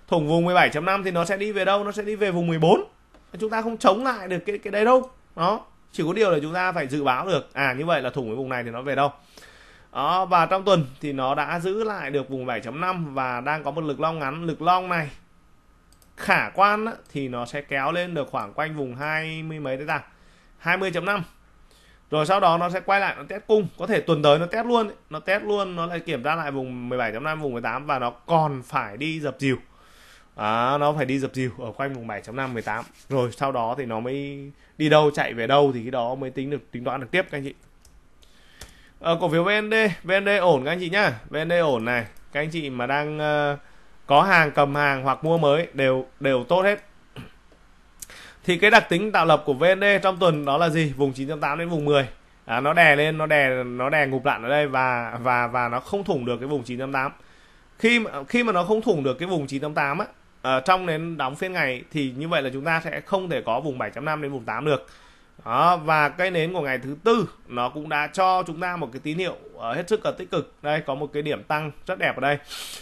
thủng vùng 17.5 thì nó sẽ đi về đâu nó sẽ đi về vùng 14 chúng ta không chống lại được cái cái đấy đâu đó chỉ có điều là chúng ta phải dự báo được à như vậy là thủng cái vùng này thì nó về đâu đó và trong tuần thì nó đã giữ lại được vùng 7.5 và đang có một lực long ngắn lực long này khả quan thì nó sẽ kéo lên được khoảng quanh vùng 20 mấy đấy ta 20.5 rồi sau đó nó sẽ quay lại nó test cung có thể tuần tới nó test luôn nó test luôn nó lại kiểm tra lại vùng 17.5 vùng 18 và nó còn phải đi dập dìu à, nó phải đi dập dìu ở quanh vùng 7.5 18 rồi sau đó thì nó mới đi đâu chạy về đâu thì cái đó mới tính được tính toán được tiếp các anh chị à, cổ phiếu VND VND ổn các anh chị nhá VND ổn này các anh chị mà đang uh, có hàng cầm hàng hoặc mua mới đều đều tốt hết thì cái đặc tính tạo lập của VND trong tuần đó là gì vùng 9.8 đến vùng 10 à, nó đè lên nó đè nó đè ngục lặn ở đây và và và nó không thủng được cái vùng 9.8 khi khi mà nó không thủng được cái vùng 9.8 á à, trong đến đóng phiên ngày thì như vậy là chúng ta sẽ không thể có vùng 7.5 đến vùng 8 được đó, và cái nến của ngày thứ tư nó cũng đã cho chúng ta một cái tín hiệu uh, hết sức là tích cực đây có một cái điểm tăng rất đẹp ở đây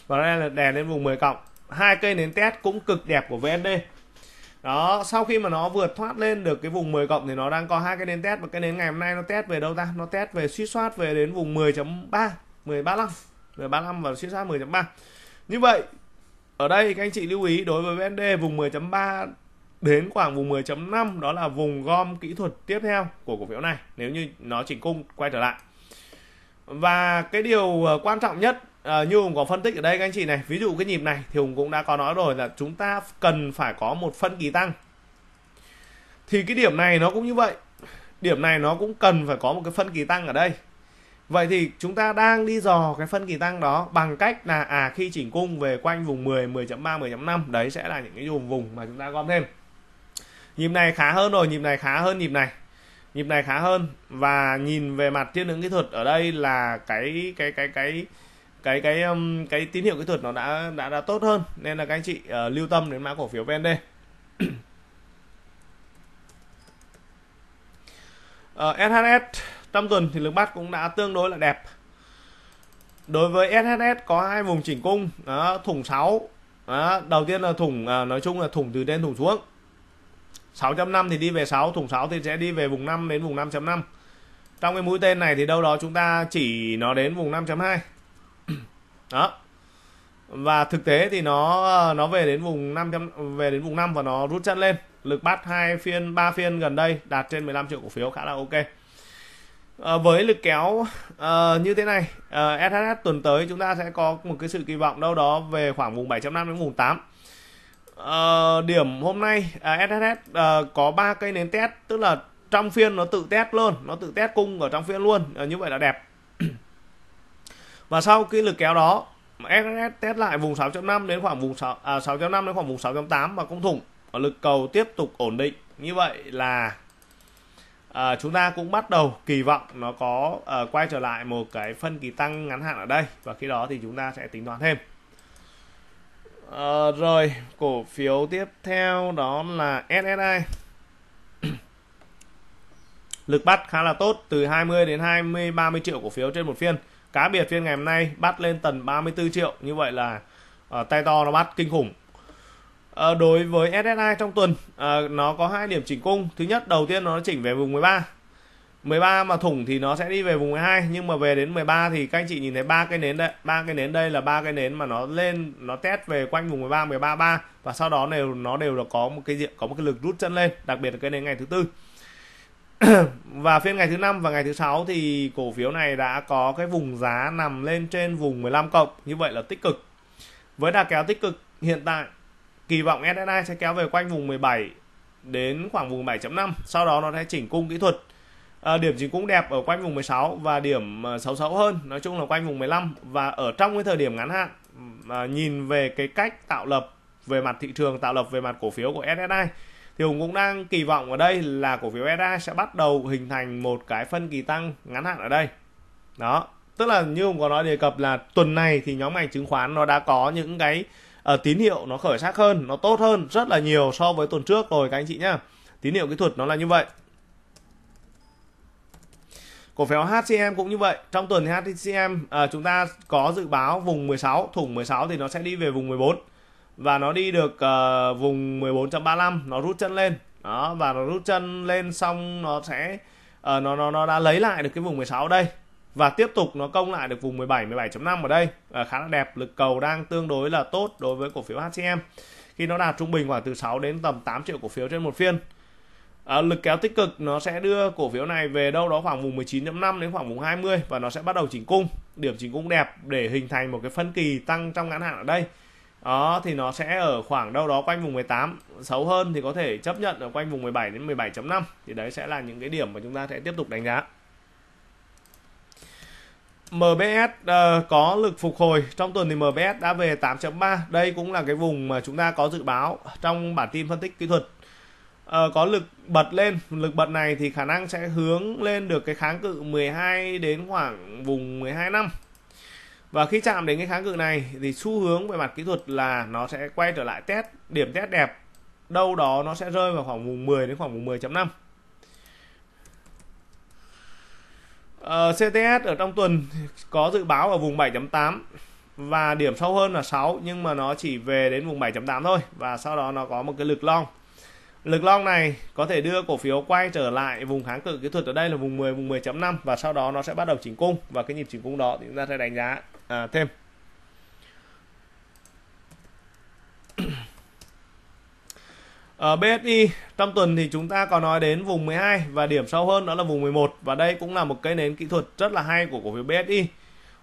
và đây là đèn lên vùng 10 cộng hai cây nến test cũng cực đẹp của VND. đó sau khi mà nó vượt thoát lên được cái vùng 10 cộng thì nó đang có hai cái nến test và cái nến ngày hôm nay nó test về đâu ta nó test về suy soát về đến vùng 10.3 1035 1035 và suy soát 10.3 như vậy ở đây các anh chị lưu ý đối với VND vùng 10.3 đến khoảng vùng 10.5 đó là vùng gom kỹ thuật tiếp theo của cổ phiếu này nếu như nó chỉnh cung quay trở lại. Và cái điều ờ, quan trọng nhất à, như Hùng có phân tích ở đây các anh chị này, ví dụ cái nhịp này thì Hùng cũng đã có nói rồi là chúng ta cần phải có một phân kỳ tăng. Thì cái điểm này nó cũng như vậy. Điểm này nó cũng cần phải có một cái phân kỳ tăng ở đây Vậy thì chúng ta đang đi dò cái phân kỳ tăng đó bằng cách là à khi chỉnh cung về quanh vùng 10, 10.3, 10.5 đấy sẽ là những cái vùng vùng mà chúng ta gom thêm. Nhịp này khá hơn rồi, nhịp này khá hơn nhịp này. Nhịp này khá hơn và nhìn về mặt thiên ứng kỹ thuật ở đây là cái cái cái cái cái cái cái, um, cái tín hiệu kỹ thuật nó đã đã đã tốt hơn nên là các anh chị uh, lưu tâm đến mã cổ phiếu VND. uh, SHS trong tuần thì lực bắt cũng đã tương đối là đẹp đối với SHS có hai vùng chỉnh cung đó, thủng 6 đó, đầu tiên là thủng à, nói chung là thủng từ trên thủng xuống 6.5 thì đi về 6 thủng 6 thì sẽ đi về vùng 5 đến vùng 5.5 trong cái mũi tên này thì đâu đó chúng ta chỉ nó đến vùng 5.2 đó và thực tế thì nó à, nó về đến vùng 5 về đến vùng 5 và nó rút chân lên lực bắt hai phiên ba phiên gần đây đạt trên 15 triệu cổ phiếu khá là ok Ờ, với lực kéo à, như thế này, à, ờ, SHS tuần tới chúng ta sẽ có một cái sự kỳ vọng đâu đó về khoảng vùng 7.5 đến vùng 8. À, điểm hôm nay à, SHS à, có ba cây nến test, tức là trong phiên nó tự test luôn, nó tự test cung ở trong phiên luôn, à, như vậy là đẹp. Và sau cái lực kéo đó, SHS test lại vùng 6.5 đến khoảng vùng 6 à, 6.5 đến khoảng vùng 6.8 và công thủng. Lực cầu tiếp tục ổn định. Như vậy là à, chúng ta cũng bắt đầu kỳ vọng nó có à, quay trở lại một cái phân kỳ tăng ngắn hạn ở đây và khi đó thì chúng ta sẽ tính toán thêm à, rồi cổ phiếu tiếp theo đó là SSI lực bắt khá là tốt từ 20 đến 20 30 triệu cổ phiếu trên một phiên cá biệt phiên ngày hôm nay bắt lên tần 34 triệu như vậy là uh, tay to nó bắt kinh khủng À, đối với SSI trong tuần à, nó có hai điểm chỉnh cung. Thứ nhất đầu tiên nó chỉnh về vùng 13. 13 mà thủng thì nó sẽ đi về vùng 12 nhưng mà về đến 13 thì các anh chị nhìn thấy ba cái nến đấy, ba cái nến đây là ba cái nến mà nó lên nó test về quanh vùng 13 13 3 và sau đó đều nó đều là có một cái diện có một cái lực rút chân lên, đặc biệt là cái nến ngày thứ tư. và phiên ngày thứ năm và ngày thứ sáu thì cổ phiếu này đã có cái vùng giá nằm lên trên vùng 15 cộng, như vậy là tích cực. Với đà kéo tích cực hiện tại kỳ vọng SSI sẽ kéo về quanh vùng 17 đến khoảng vùng 7.5 sau đó nó sẽ chỉnh cung kỹ thuật à, điểm chỉnh cung đẹp ở quanh vùng 16 và điểm 66 à, hơn nói chung là quanh vùng 15 và ở trong cái thời điểm ngắn hạn à, nhìn về cái cách tạo lập về mặt thị trường tạo lập về mặt cổ phiếu của SSI thì Hùng cũng đang kỳ vọng ở đây là cổ phiếu SSI sẽ bắt đầu hình thành một cái phân kỳ tăng ngắn hạn ở đây đó tức là như Hùng có nói đề cập là tuần này thì nhóm ngành chứng khoán nó đã có những cái uh, tín hiệu nó khởi sắc hơn nó tốt hơn rất là nhiều so với tuần trước rồi các anh chị nhá tín hiệu kỹ thuật nó là như vậy cổ phiếu HCM cũng như vậy trong tuần HCM à, ờ, chúng ta có dự báo vùng 16 thủng 16 thì nó sẽ đi về vùng 14 và nó đi được uh, vùng 14.35 nó rút chân lên đó và nó rút chân lên xong nó sẽ uh, nó nó nó đã lấy lại được cái vùng 16 đây và tiếp tục nó công lại được vùng 17 17.5 ở đây à, khá là đẹp lực cầu đang tương đối là tốt đối với cổ phiếu HCM khi nó đạt trung bình khoảng từ 6 đến tầm 8 triệu cổ phiếu trên một phiên à, lực kéo tích cực nó sẽ đưa cổ phiếu này về đâu đó khoảng vùng 19.5 đến khoảng vùng 20 và nó sẽ bắt đầu chỉnh cung điểm chỉnh cung đẹp để hình thành một cái phân kỳ tăng trong ngắn hạn ở đây đó thì nó sẽ ở khoảng đâu đó quanh vùng 18 xấu hơn thì có thể chấp nhận ở quanh vùng 17 đến 17.5 thì đấy sẽ là những cái điểm mà chúng ta sẽ tiếp tục đánh giá MBS uh, ờ, có lực phục hồi trong tuần thì MBS đã về 8.3 đây cũng là cái vùng mà chúng ta có dự báo trong bản tin phân tích kỹ thuật uh, có lực bật lên lực bật này thì khả năng sẽ hướng lên được cái kháng cự 12 đến khoảng vùng 12 năm và khi chạm đến cái kháng cự này thì xu hướng về mặt kỹ thuật là nó sẽ quay trở lại test điểm test đẹp đâu đó nó sẽ rơi vào khoảng vùng 10 đến khoảng vùng 10.5 Uh, ờ, CTS ở trong tuần có dự báo ở vùng 7.8 và điểm sâu hơn là 6 nhưng mà nó chỉ về đến vùng 7.8 thôi và sau đó nó có một cái lực long. Lực long này có thể đưa cổ phiếu quay trở lại vùng kháng cự kỹ thuật ở đây là vùng 10 vùng 10.5 và sau đó nó sẽ bắt đầu chỉnh cung và cái nhịp chỉnh cung đó thì chúng ta sẽ đánh giá à, thêm. Ở ờ, BSI trong tuần thì chúng ta có nói đến vùng 12 và điểm sâu hơn đó là vùng 11 và đây cũng là một cây nến kỹ thuật rất là hay của cổ phiếu BSI.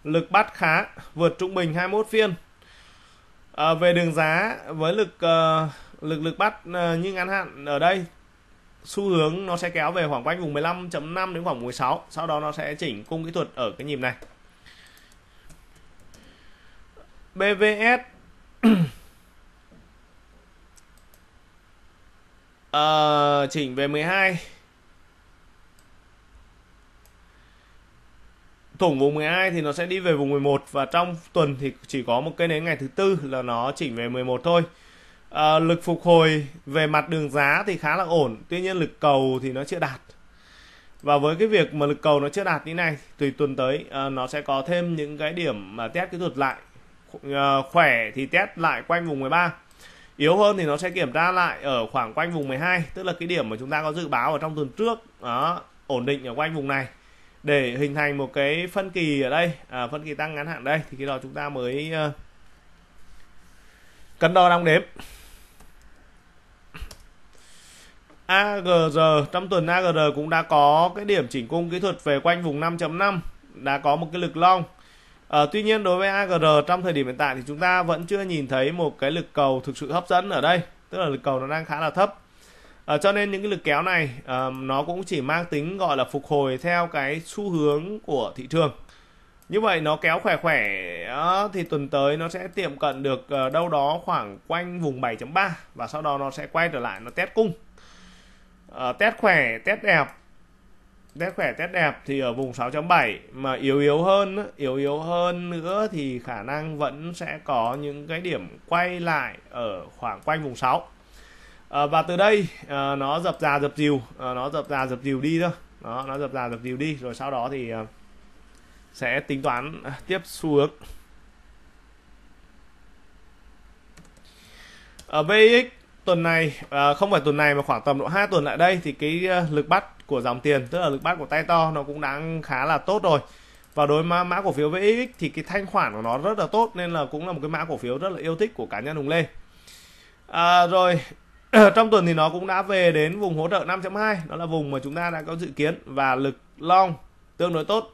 Lực bắt khá, vượt trung bình 21 phiên. À, về đường giá với lực uh, lực lực bắt uh, như ngắn hạn ở đây xu hướng nó sẽ kéo về khoảng quanh vùng 15.5 đến khoảng 16, sau đó nó sẽ chỉnh cung kỹ thuật ở cái nhịp này. BVS à, chỉnh về 12 thủng vùng 12 thì nó sẽ đi về vùng 11 và trong tuần thì chỉ có một cây đến ngày thứ tư là nó chỉnh về 11 thôi à, lực phục hồi về mặt đường giá thì khá là ổn tuy nhiên lực cầu thì nó chưa đạt và với cái việc mà lực cầu nó chưa đạt như này thì tuần tới à, nó sẽ có thêm những cái điểm mà test kỹ thuật lại à, khỏe thì test lại quanh vùng 13 yếu hơn thì nó sẽ kiểm tra lại ở khoảng quanh vùng 12 tức là cái điểm mà chúng ta có dự báo ở trong tuần trước đó ổn định ở quanh vùng này để hình thành một cái phân kỳ ở đây à, phân kỳ tăng ngắn hạn đây thì khi đó chúng ta mới uh, cân đo đong đếm AGR trong tuần AGR cũng đã có cái điểm chỉnh cung kỹ thuật về quanh vùng 5.5 đã có một cái lực long À, tuy nhiên đối với AGR trong thời điểm hiện tại thì chúng ta vẫn chưa nhìn thấy một cái lực cầu thực sự hấp dẫn ở đây tức là lực cầu nó đang khá là thấp à, cho nên những cái lực kéo này à, nó cũng chỉ mang tính gọi là phục hồi theo cái xu hướng của thị trường như vậy nó kéo khỏe khỏe thì tuần tới nó sẽ tiệm cận được đâu đó khoảng quanh vùng 7.3 và sau đó nó sẽ quay trở lại nó test cung à, test khỏe test đẹp test khỏe test đẹp thì ở vùng 6.7 mà yếu yếu hơn yếu yếu hơn nữa thì khả năng vẫn sẽ có những cái điểm quay lại ở khoảng quanh vùng 6 à, ờ, và từ đây à, nó dập già dập dìu à, nó dập già dập dìu đi thôi đó nó dập già dập dìu đi rồi sau đó thì à, sẽ tính toán à, tiếp xu hướng ở VX tuần này à, không phải tuần này mà khoảng tầm độ 2 tuần lại đây thì cái lực bắt của dòng tiền tức là lực bắt của tay to nó cũng đang khá là tốt rồi và đối với mã cổ phiếu VX thì cái thanh khoản của nó rất là tốt nên là cũng là một cái mã cổ phiếu rất là yêu thích của cá nhân Hùng Lê à, rồi trong tuần thì nó cũng đã về đến vùng hỗ trợ 5.2 đó là vùng mà chúng ta đã có dự kiến và lực long tương đối tốt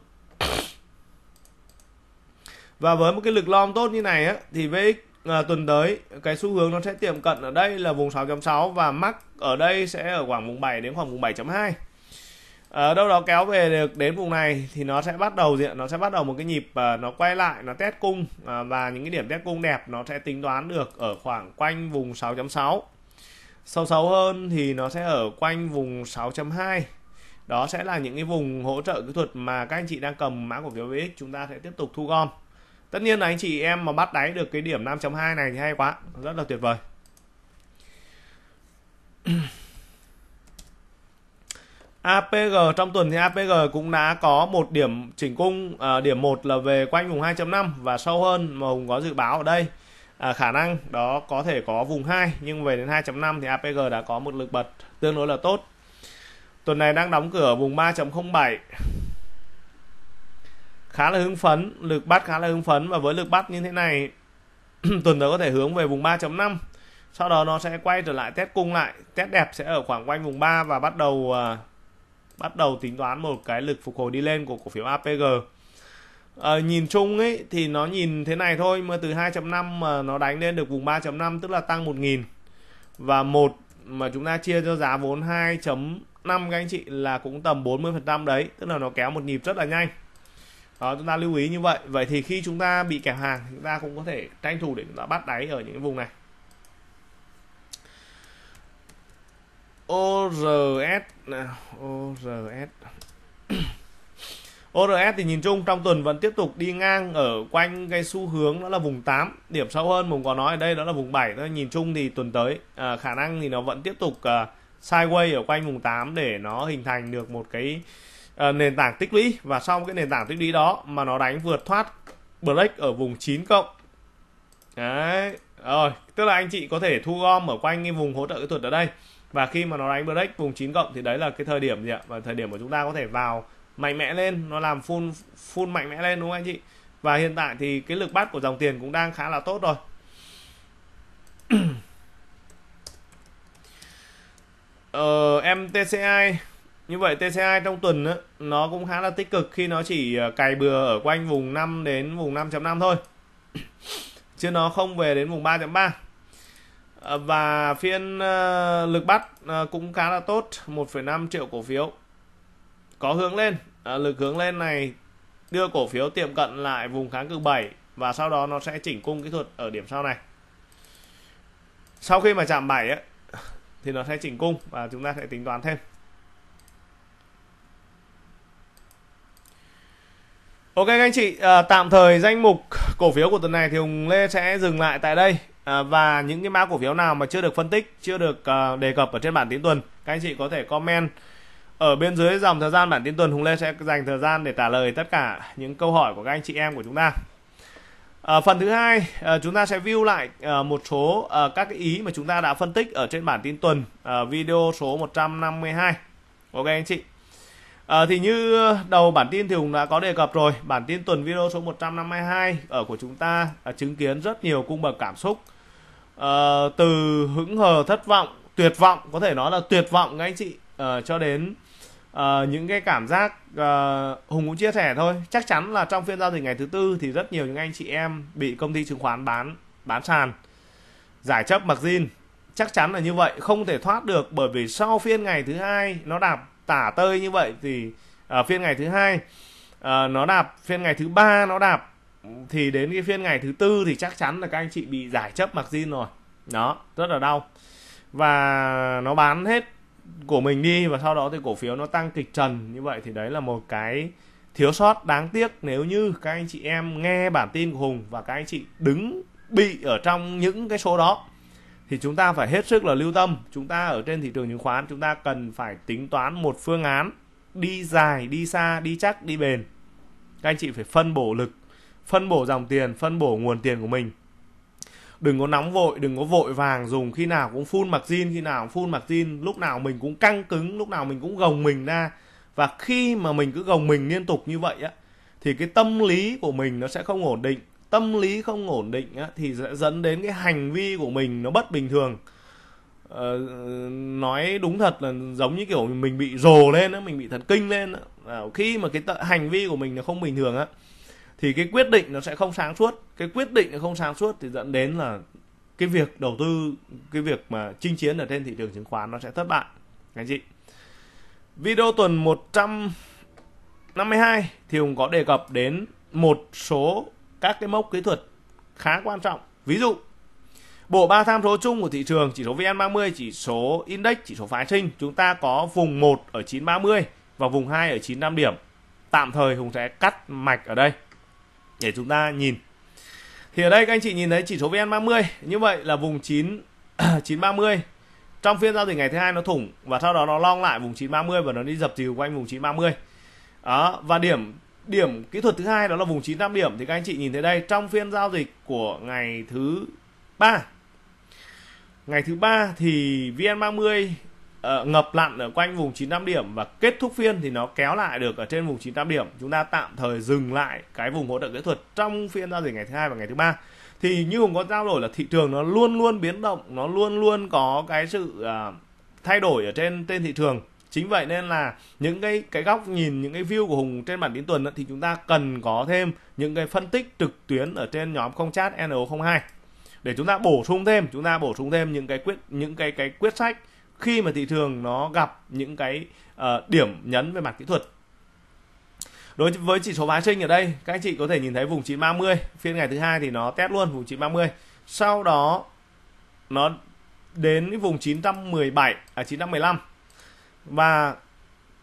và với một cái lực long tốt như này á, thì VX à, tuần tới cái xu hướng nó sẽ tiệm cận ở đây là vùng 6.6 và mắc ở đây sẽ ở khoảng vùng 7 đến khoảng vùng 7.2 ở ờ, đâu đó kéo về được đến vùng này thì nó sẽ bắt đầu diện nó sẽ bắt đầu một cái nhịp ờ, nó quay lại nó test cung ờ, và những cái điểm test cung đẹp nó sẽ tính toán được ở khoảng quanh vùng 6.6 sâu sâu hơn thì nó sẽ ở quanh vùng 6.2 đó sẽ là những cái vùng hỗ trợ kỹ thuật mà các anh chị đang cầm mã cổ phiếu VX chúng ta sẽ tiếp tục thu gom tất nhiên là anh chị em mà bắt đáy được cái điểm 5.2 này thì hay quá rất là tuyệt vời APG trong tuần thì APG cũng đã có một điểm chỉnh cung à, điểm một là về quanh vùng 2.5 và sâu hơn mà Hùng có dự báo ở đây à, khả năng đó có thể có vùng 2 nhưng về đến 2.5 thì APG đã có một lực bật tương đối là tốt tuần này đang đóng cửa vùng 3.07 khá là hứng phấn lực bắt khá là hứng phấn và với lực bắt như thế này tuần tới có thể hướng về vùng 3.5 sau đó nó sẽ quay trở lại test cung lại test đẹp sẽ ở khoảng quanh vùng 3 và bắt đầu uh, bắt đầu tính toán một cái lực phục hồi đi lên của cổ phiếu APG à, ờ, nhìn chung ấy thì nó nhìn thế này thôi mà từ 2.5 mà nó đánh lên được vùng 3.5 tức là tăng 1.000 và một mà chúng ta chia cho giá vốn 2.5 các anh chị là cũng tầm 40% đấy tức là nó kéo một nhịp rất là nhanh đó chúng ta lưu ý như vậy vậy thì khi chúng ta bị kẹp hàng chúng ta cũng có thể tranh thủ để chúng ta bắt đáy ở những vùng này ORS nào ORS ORS thì nhìn chung trong tuần vẫn tiếp tục đi ngang ở quanh cái xu hướng đó là vùng 8 điểm sâu hơn mình có nói ở đây đó là vùng 7 nó nhìn chung thì tuần tới à, khả năng thì nó vẫn tiếp tục à, sideways ở quanh vùng 8 để nó hình thành được một cái à, nền tảng tích lũy và sau cái nền tảng tích lũy đó mà nó đánh vượt thoát break ở vùng 9 cộng đấy rồi tức là anh chị có thể thu gom ở quanh cái vùng hỗ trợ kỹ thuật ở đây và khi mà nó đánh break vùng 9 cộng thì đấy là cái thời điểm gì ạ và thời điểm mà chúng ta có thể vào mạnh mẽ lên nó làm full full mạnh mẽ lên đúng không anh chị và hiện tại thì cái lực bắt của dòng tiền cũng đang khá là tốt rồi ờ, em TCI như vậy TCI trong tuần á, nó cũng khá là tích cực khi nó chỉ ờ, cày bừa ở quanh vùng 5 đến vùng 5.5 thôi chứ nó không về đến vùng 3.3 Ờ, và phiên ờ, lực bắt ờ, cũng khá là tốt 1,5 triệu cổ phiếu có hướng lên lực hướng lên này đưa cổ phiếu tiệm cận lại vùng kháng cự 7 và sau đó nó sẽ chỉnh cung kỹ thuật ở điểm sau này sau khi mà chạm 7 ấy, thì nó sẽ chỉnh cung và chúng ta sẽ tính toán thêm Ok các anh chị, à, tạm thời danh mục cổ phiếu của tuần này thì Hùng Lê sẽ dừng lại tại đây. Ờ, và những cái mã cổ phiếu nào mà chưa được phân tích chưa được à, đề cập ở trên bản tin tuần các anh chị có thể comment ở bên dưới dòng thời gian bản tin tuần Hùng Lê sẽ dành thời gian để trả lời tất cả những câu hỏi của các anh chị em của chúng ta à, phần thứ hai à, chúng ta sẽ view lại à, một số à, các ý mà chúng ta đã phân tích ở trên bản tin tuần à, video số 152 ok anh chị À, thì như đầu bản tin thì Hùng đã có đề cập rồi, bản tin tuần video số 152 ở của chúng ta à, chứng kiến rất nhiều cung bậc cảm xúc uh, từ hững hờ thất vọng tuyệt vọng có thể nói là tuyệt vọng các anh chị uh, cho đến uh, những cái cảm giác uh, hùng cũng chia sẻ thôi chắc chắn là trong phiên giao dịch ngày thứ tư thì rất nhiều những anh chị em bị công ty chứng khoán bán bán sàn giải chấp mặc zin chắc chắn là như vậy không thể thoát được bởi vì sau phiên ngày thứ hai nó đạp tả tơi như vậy thì uh, phiên ngày thứ hai uh, nó đạp phiên ngày thứ ba nó đạp thì đến cái phiên ngày thứ tư thì chắc chắn là các anh chị bị giải chấp mặc zin rồi đó rất là đau và nó bán hết của mình đi và sau đó thì cổ phiếu nó tăng kịch trần như vậy thì đấy là một cái thiếu sót đáng tiếc nếu như các anh chị em nghe bản tin của Hùng và các anh chị đứng bị ở trong những cái số đó thì chúng ta phải hết sức là lưu tâm chúng ta ở trên thị trường chứng khoán chúng ta cần phải tính toán một phương án đi dài đi xa đi chắc đi bền các anh chị phải phân bổ lực phân bổ dòng tiền phân bổ nguồn tiền của mình đừng có nóng vội đừng có vội vàng dùng khi nào cũng phun mặc zin khi nào cũng full mặc zin lúc nào mình cũng căng cứng lúc nào mình cũng gồng mình ra và khi mà mình cứ gồng mình liên tục như vậy á thì cái tâm lý của mình nó sẽ không ổn định tâm lý không ổn định á, thì sẽ dẫn đến cái hành vi của mình nó bất bình thường ờ, nói đúng thật là giống như kiểu mình bị rồ lên á mình bị thần kinh lên á. khi mà cái t- hành vi của mình nó không bình thường á thì cái quyết định nó sẽ không sáng suốt cái quyết định nó không sáng suốt thì dẫn đến là cái việc đầu tư cái việc mà chinh chiến ở trên thị trường chứng khoán nó sẽ thất bại anh chị video tuần 152 thì hùng có đề cập đến một số các cái mốc kỹ thuật khá quan trọng ví dụ bộ ba tham số chung của thị trường chỉ số VN30 chỉ số index chỉ số phái sinh chúng ta có vùng 1 ở 930 và vùng 2 ở 95 điểm tạm thời hùng sẽ cắt mạch ở đây để chúng ta nhìn thì ở đây các anh chị nhìn thấy chỉ số VN30 như vậy là vùng 9 930 trong phiên giao dịch ngày thứ hai nó thủng và sau đó nó long lại vùng 930 và nó đi dập dìu quanh vùng 930 đó và điểm điểm kỹ thuật thứ hai đó là vùng 95 điểm thì các anh chị nhìn thấy đây trong phiên giao dịch của ngày thứ ba ngày thứ ba thì VN30 uh, ngập lặn ở quanh vùng 95 điểm và kết thúc phiên thì nó kéo lại được ở trên vùng 95 điểm chúng ta tạm thời dừng lại cái vùng hỗ trợ kỹ thuật trong phiên giao dịch ngày thứ hai và ngày thứ ba thì như hùng có trao đổi là thị trường nó luôn luôn biến động nó luôn luôn có cái sự uh, thay đổi ở trên trên thị trường chính vậy nên là những cái cái góc nhìn những cái view của hùng trên bản tin tuần đó, thì chúng ta cần có thêm những cái phân tích trực tuyến ở trên nhóm không chat no 02 để chúng ta bổ sung thêm chúng ta bổ sung thêm những cái quyết những cái cái quyết sách khi mà thị trường nó gặp những cái uh, điểm nhấn về mặt kỹ thuật đối với chỉ số phái sinh ở đây các anh chị có thể nhìn thấy vùng 930 phiên ngày thứ hai thì nó test luôn vùng 930 sau đó nó đến cái vùng 917 à 915 và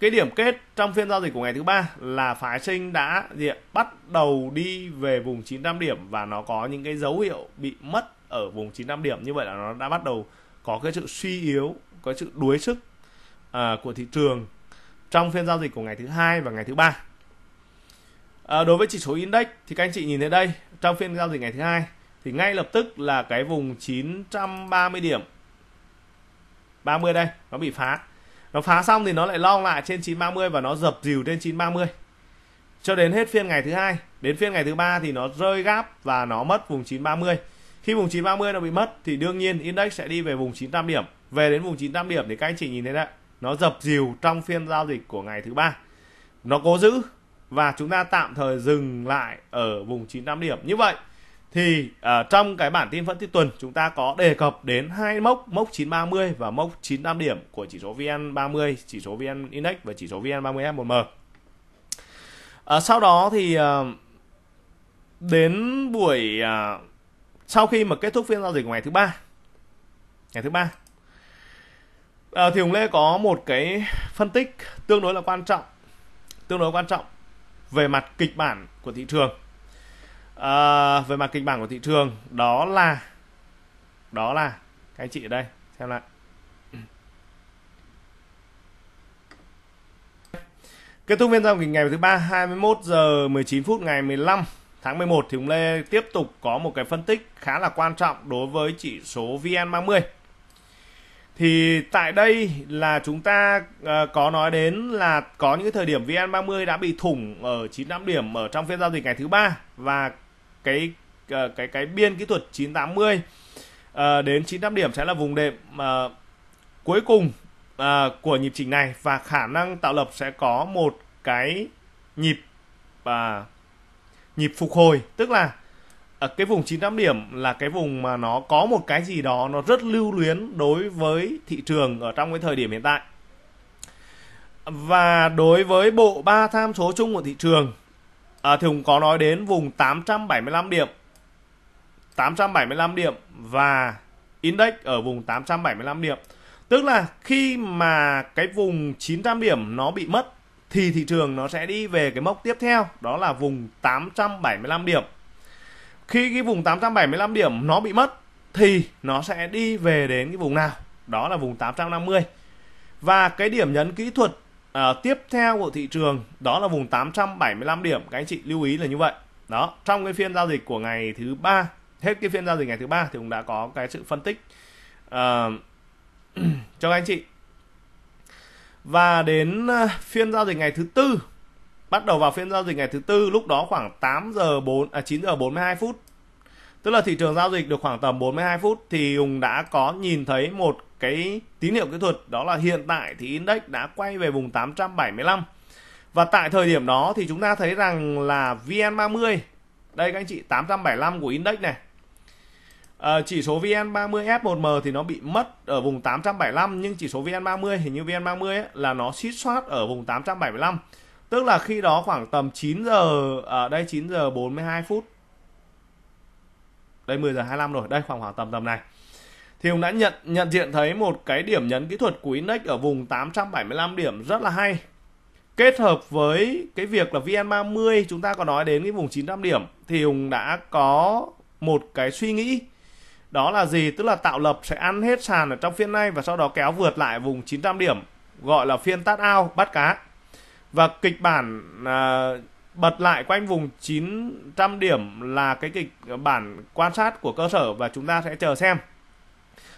cái điểm kết trong phiên giao dịch của ngày thứ ba là phái sinh đã gì ạ? bắt đầu đi về vùng 900 điểm và nó có những cái dấu hiệu bị mất ở vùng 900 điểm như vậy là nó đã bắt đầu có cái sự suy yếu có sự đuối sức à, của thị trường trong phiên giao dịch của ngày thứ hai và ngày thứ ba à, đối với chỉ số index thì các anh chị nhìn thấy đây trong phiên giao dịch ngày thứ hai thì ngay lập tức là cái vùng 930 điểm 30 đây nó bị phá nó phá xong thì nó lại long lại trên 930 và nó dập dìu trên 930 cho đến hết phiên ngày thứ hai đến phiên ngày thứ ba thì nó rơi gáp và nó mất vùng 930 khi vùng 930 nó bị mất thì đương nhiên index sẽ đi về vùng 900 điểm về đến vùng 900 điểm thì các anh chị nhìn thấy đấy nó dập dìu trong phiên giao dịch của ngày thứ ba nó cố giữ và chúng ta tạm thời dừng lại ở vùng 900 điểm như vậy thì uh, trong cái bản tin phân tích tuần chúng ta có đề cập đến hai mốc mốc 930 và mốc 95 điểm của chỉ số VN30, chỉ số VN Index và chỉ số VN30F1M. Uh, à, sau đó thì uh, đến buổi uh, sau khi mà kết thúc phiên giao dịch của ngày thứ ba, ngày thứ ba à, thì hùng lê có một cái phân tích tương đối là quan trọng tương đối quan trọng về mặt kịch bản của thị trường à, về mặt kịch bản của thị trường đó là đó là các anh chị ở đây xem lại Kết thúc phiên giao dịch ngày thứ ba 21 giờ 19 phút ngày 15 tháng 11 thì ông Lê tiếp tục có một cái phân tích khá là quan trọng đối với chỉ số VN30 thì tại đây là chúng ta uh, có nói đến là có những thời điểm VN30 đã bị thủng ở 95 điểm ở trong phiên giao dịch ngày thứ ba và cái uh, cái cái biên kỹ thuật 980 uh, ờ, đến 95 điểm sẽ là vùng đệm uh, cuối cùng uh, của nhịp chỉnh này và khả năng tạo lập sẽ có một cái nhịp uh, nhịp phục hồi tức là ở à, cái vùng 95 điểm là cái vùng mà nó có một cái gì đó nó rất lưu luyến đối với thị trường ở trong cái thời điểm hiện tại và đối với bộ ba tham số chung của thị trường à, thì cũng có nói đến vùng 875 điểm 875 điểm và index ở vùng 875 điểm tức là khi mà cái vùng 900 điểm nó bị mất thì thị trường nó sẽ đi về cái mốc tiếp theo đó là vùng 875 điểm khi cái vùng 875 điểm nó bị mất thì nó sẽ đi về đến cái vùng nào đó là vùng 850 và cái điểm nhấn kỹ thuật uh, tiếp theo của thị trường đó là vùng 875 điểm các anh chị lưu ý là như vậy đó trong cái phiên giao dịch của ngày thứ ba hết cái phiên giao dịch ngày thứ ba thì cũng đã có cái sự phân tích uh, cho các anh chị và đến ờ, phiên giao dịch ngày thứ tư bắt đầu vào phiên giao dịch ngày thứ tư lúc đó khoảng 8 giờ 4 à 9 giờ 42 phút tức là thị trường giao dịch được khoảng tầm 42 phút thì Hùng đã có nhìn thấy một cái tín hiệu kỹ thuật đó là hiện tại thì index đã quay về vùng 875 và tại thời điểm đó thì chúng ta thấy rằng là VN30 đây các anh chị 875 của index này à, chỉ số VN30F1M thì nó bị mất ở vùng 875 nhưng chỉ số VN30 hình như VN30 ấy, là nó xít soát ở vùng 875 Tức là khi đó khoảng tầm 9 giờ ở à, đây 9 giờ 42 phút. Đây 10 giờ 25 rồi, đây khoảng khoảng tầm tầm này. Thì Hùng đã nhận nhận diện thấy một cái điểm nhấn kỹ thuật của Index ở vùng 875 điểm rất là hay. Kết hợp với cái việc là VN30 chúng ta có nói đến cái vùng 900 điểm thì Hùng đã có một cái suy nghĩ đó là gì tức là tạo lập sẽ ăn hết sàn ở trong phiên này và sau đó kéo vượt lại vùng 900 điểm gọi là phiên tát ao bắt cá và kịch bản à, bật lại quanh vùng 900 điểm là cái kịch bản quan sát của cơ sở và chúng ta sẽ chờ xem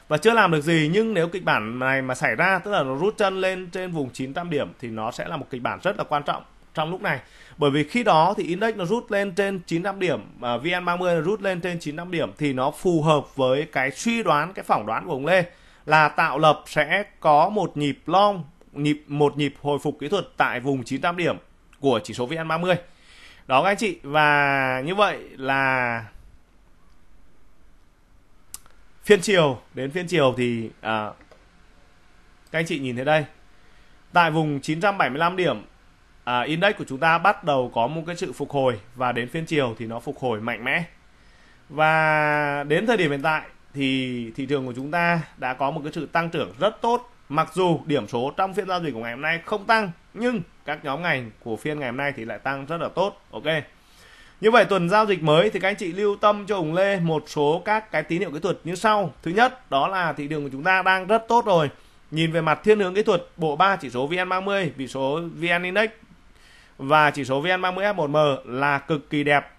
và chưa làm được gì nhưng nếu kịch bản này mà xảy ra tức là nó rút chân lên trên vùng 900 điểm thì nó sẽ là một kịch bản rất là quan trọng trong lúc này bởi vì khi đó thì index nó rút lên trên 900 điểm và VN30 nó rút lên trên 900 điểm thì nó phù hợp với cái suy đoán cái phỏng đoán của ông Lê là tạo lập sẽ có một nhịp long nhịp một nhịp hồi phục kỹ thuật tại vùng 95 điểm của chỉ số VN30. Đó các anh chị và như vậy là phiên chiều đến phiên chiều thì à, các anh chị nhìn thấy đây. Tại vùng 975 điểm à, index của chúng ta bắt đầu có một cái sự phục hồi và đến phiên chiều thì nó phục hồi mạnh mẽ. Và đến thời điểm hiện tại thì thị trường của chúng ta đã có một cái sự tăng trưởng rất tốt Mặc dù điểm số trong phiên giao dịch của ngày hôm nay không tăng nhưng các nhóm ngành của phiên ngày hôm nay thì lại tăng rất là tốt. Ok. Như vậy tuần giao dịch mới thì các anh chị lưu tâm cho Hùng Lê một số các cái tín hiệu kỹ thuật như sau. Thứ nhất đó là thị trường của chúng ta đang rất tốt rồi. Nhìn về mặt thiên hướng kỹ thuật, bộ ba chỉ số VN30, chỉ số VN Index và chỉ số VN30F1M là cực kỳ đẹp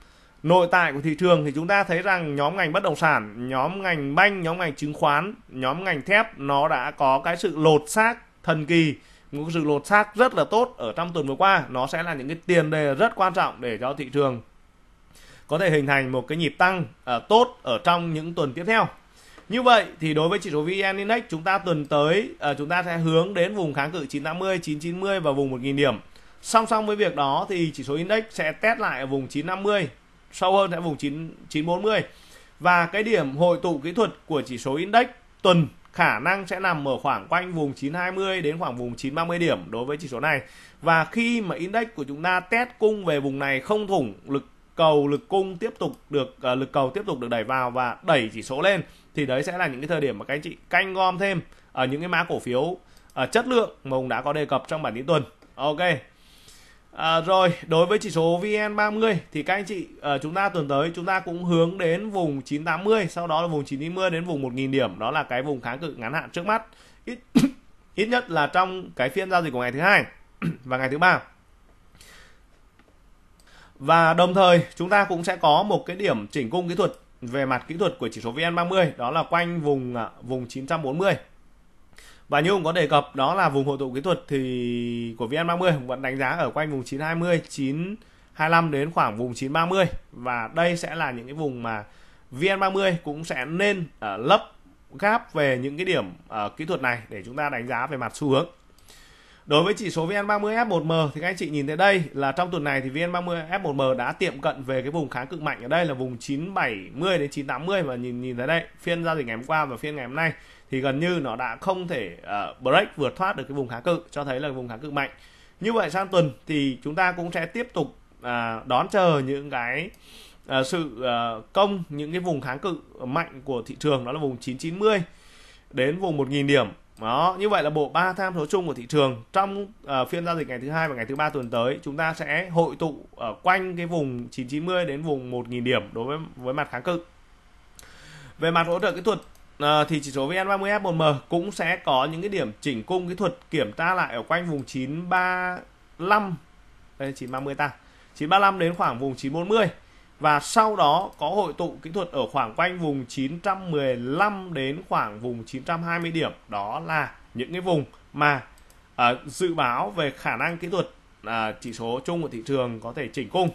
nội tại của thị trường thì chúng ta thấy rằng nhóm ngành bất động sản, nhóm ngành banh, nhóm ngành chứng khoán, nhóm ngành thép nó đã có cái sự lột xác thần kỳ, một sự lột xác rất là tốt ở trong tuần vừa qua. Nó sẽ là những cái tiền đề rất quan trọng để cho thị trường có thể hình thành một cái nhịp tăng uh, tốt ở trong những tuần tiếp theo. Như vậy thì đối với chỉ số VN Index chúng ta tuần tới uh, chúng ta sẽ hướng đến vùng kháng cự 980, 990 và vùng 1000 điểm. Song song với việc đó thì chỉ số index sẽ test lại ở vùng 950 sâu hơn tại vùng 9 940 và cái điểm hội tụ kỹ thuật của chỉ số index tuần khả năng sẽ nằm ở khoảng quanh vùng 920 đến khoảng vùng 930 điểm đối với chỉ số này. Và khi mà index của chúng ta test cung về vùng này không thủng lực cầu lực cung tiếp tục được uh, lực cầu tiếp tục được đẩy vào và đẩy chỉ số lên thì đấy sẽ là những cái thời điểm mà các anh chị canh gom thêm ở những cái mã cổ phiếu uh, chất lượng mà ông đã có đề cập trong bản tin tuần. Ok. À, rồi đối với chỉ số VN30 thì các anh chị à, chúng ta tuần tới chúng ta cũng hướng đến vùng 980 sau đó là vùng 990 đến vùng 1000 điểm đó là cái vùng kháng cự ngắn hạn trước mắt ít ít nhất là trong cái phiên giao dịch của ngày thứ hai và ngày thứ ba và đồng thời chúng ta cũng sẽ có một cái điểm chỉnh cung kỹ thuật về mặt kỹ thuật của chỉ số VN30 đó là quanh vùng ờ, vùng 940 và như ông có đề cập đó là vùng hội tụ kỹ thuật thì của VN30 vẫn đánh giá ở quanh vùng 920 925 đến khoảng vùng 930 và đây sẽ là những cái vùng mà VN30 cũng sẽ nên uh, lấp gáp về những cái điểm uh, kỹ thuật này để chúng ta đánh giá về mặt xu hướng. Đối với chỉ số VN30F1M thì các anh chị nhìn thấy đây là trong tuần này thì VN30F1M đã tiệm cận về cái vùng kháng cực mạnh ở đây là vùng 970 đến 980 và nhìn nhìn thấy đây, phiên giao dịch ngày hôm qua và phiên ngày hôm nay thì gần như nó đã không thể uh, break vượt thoát được cái vùng kháng cự cho thấy là vùng kháng cự mạnh như vậy sang tuần thì chúng ta cũng sẽ tiếp tục uh, đón chờ những cái uh, sự uh, công những cái vùng kháng cự mạnh của thị trường đó là vùng 990 đến vùng 1.000 điểm đó như vậy là bộ ba tham số chung của thị trường trong uh, phiên giao dịch ngày thứ hai và ngày thứ ba tuần tới chúng ta sẽ hội tụ ở quanh cái vùng 990 đến vùng 1.000 điểm đối với với mặt kháng cự về mặt hỗ trợ kỹ thuật Ờ, thì chỉ số VN30F1M cũng sẽ có những cái điểm chỉnh cung kỹ thuật kiểm tra lại ở quanh vùng 935 đây 930 ta 935 đến khoảng vùng 940 và sau đó có hội tụ kỹ thuật ở khoảng quanh vùng 915 đến khoảng vùng 920 điểm đó là những cái vùng mà à, dự báo về khả năng kỹ thuật à, chỉ số chung của thị trường có thể chỉnh cung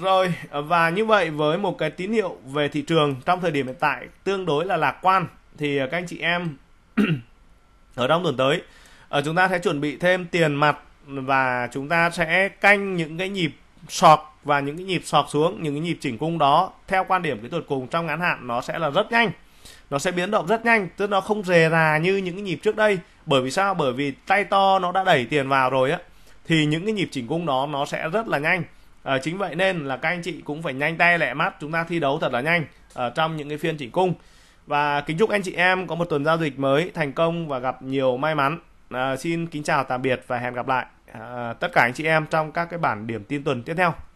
rồi và như vậy với một cái tín hiệu về thị trường trong thời điểm hiện tại tương đối là lạc quan thì à, các anh chị em ở trong tuần tới à, chúng ta sẽ chuẩn bị thêm tiền mặt và chúng ta sẽ canh những cái nhịp sọt và những cái nhịp sọt xuống những cái nhịp chỉnh cung đó theo quan điểm kỹ thuật cùng trong ngắn hạn nó sẽ là rất nhanh nó sẽ biến động rất nhanh tức nó không rề rà như những cái nhịp trước đây bởi vì sao bởi vì tay to nó đã đẩy tiền vào rồi á thì những cái nhịp chỉnh cung đó nó sẽ rất là nhanh À, chính vậy nên là các anh chị cũng phải nhanh tay lẹ mắt chúng ta thi đấu thật là nhanh ở ờ, trong những cái phiên chỉnh cung. Và kính chúc anh chị em có một tuần giao dịch mới thành công và gặp nhiều may mắn. À, xin kính chào tạm biệt và hẹn gặp lại à, tất cả anh chị em trong các cái bản điểm tin tuần tiếp theo.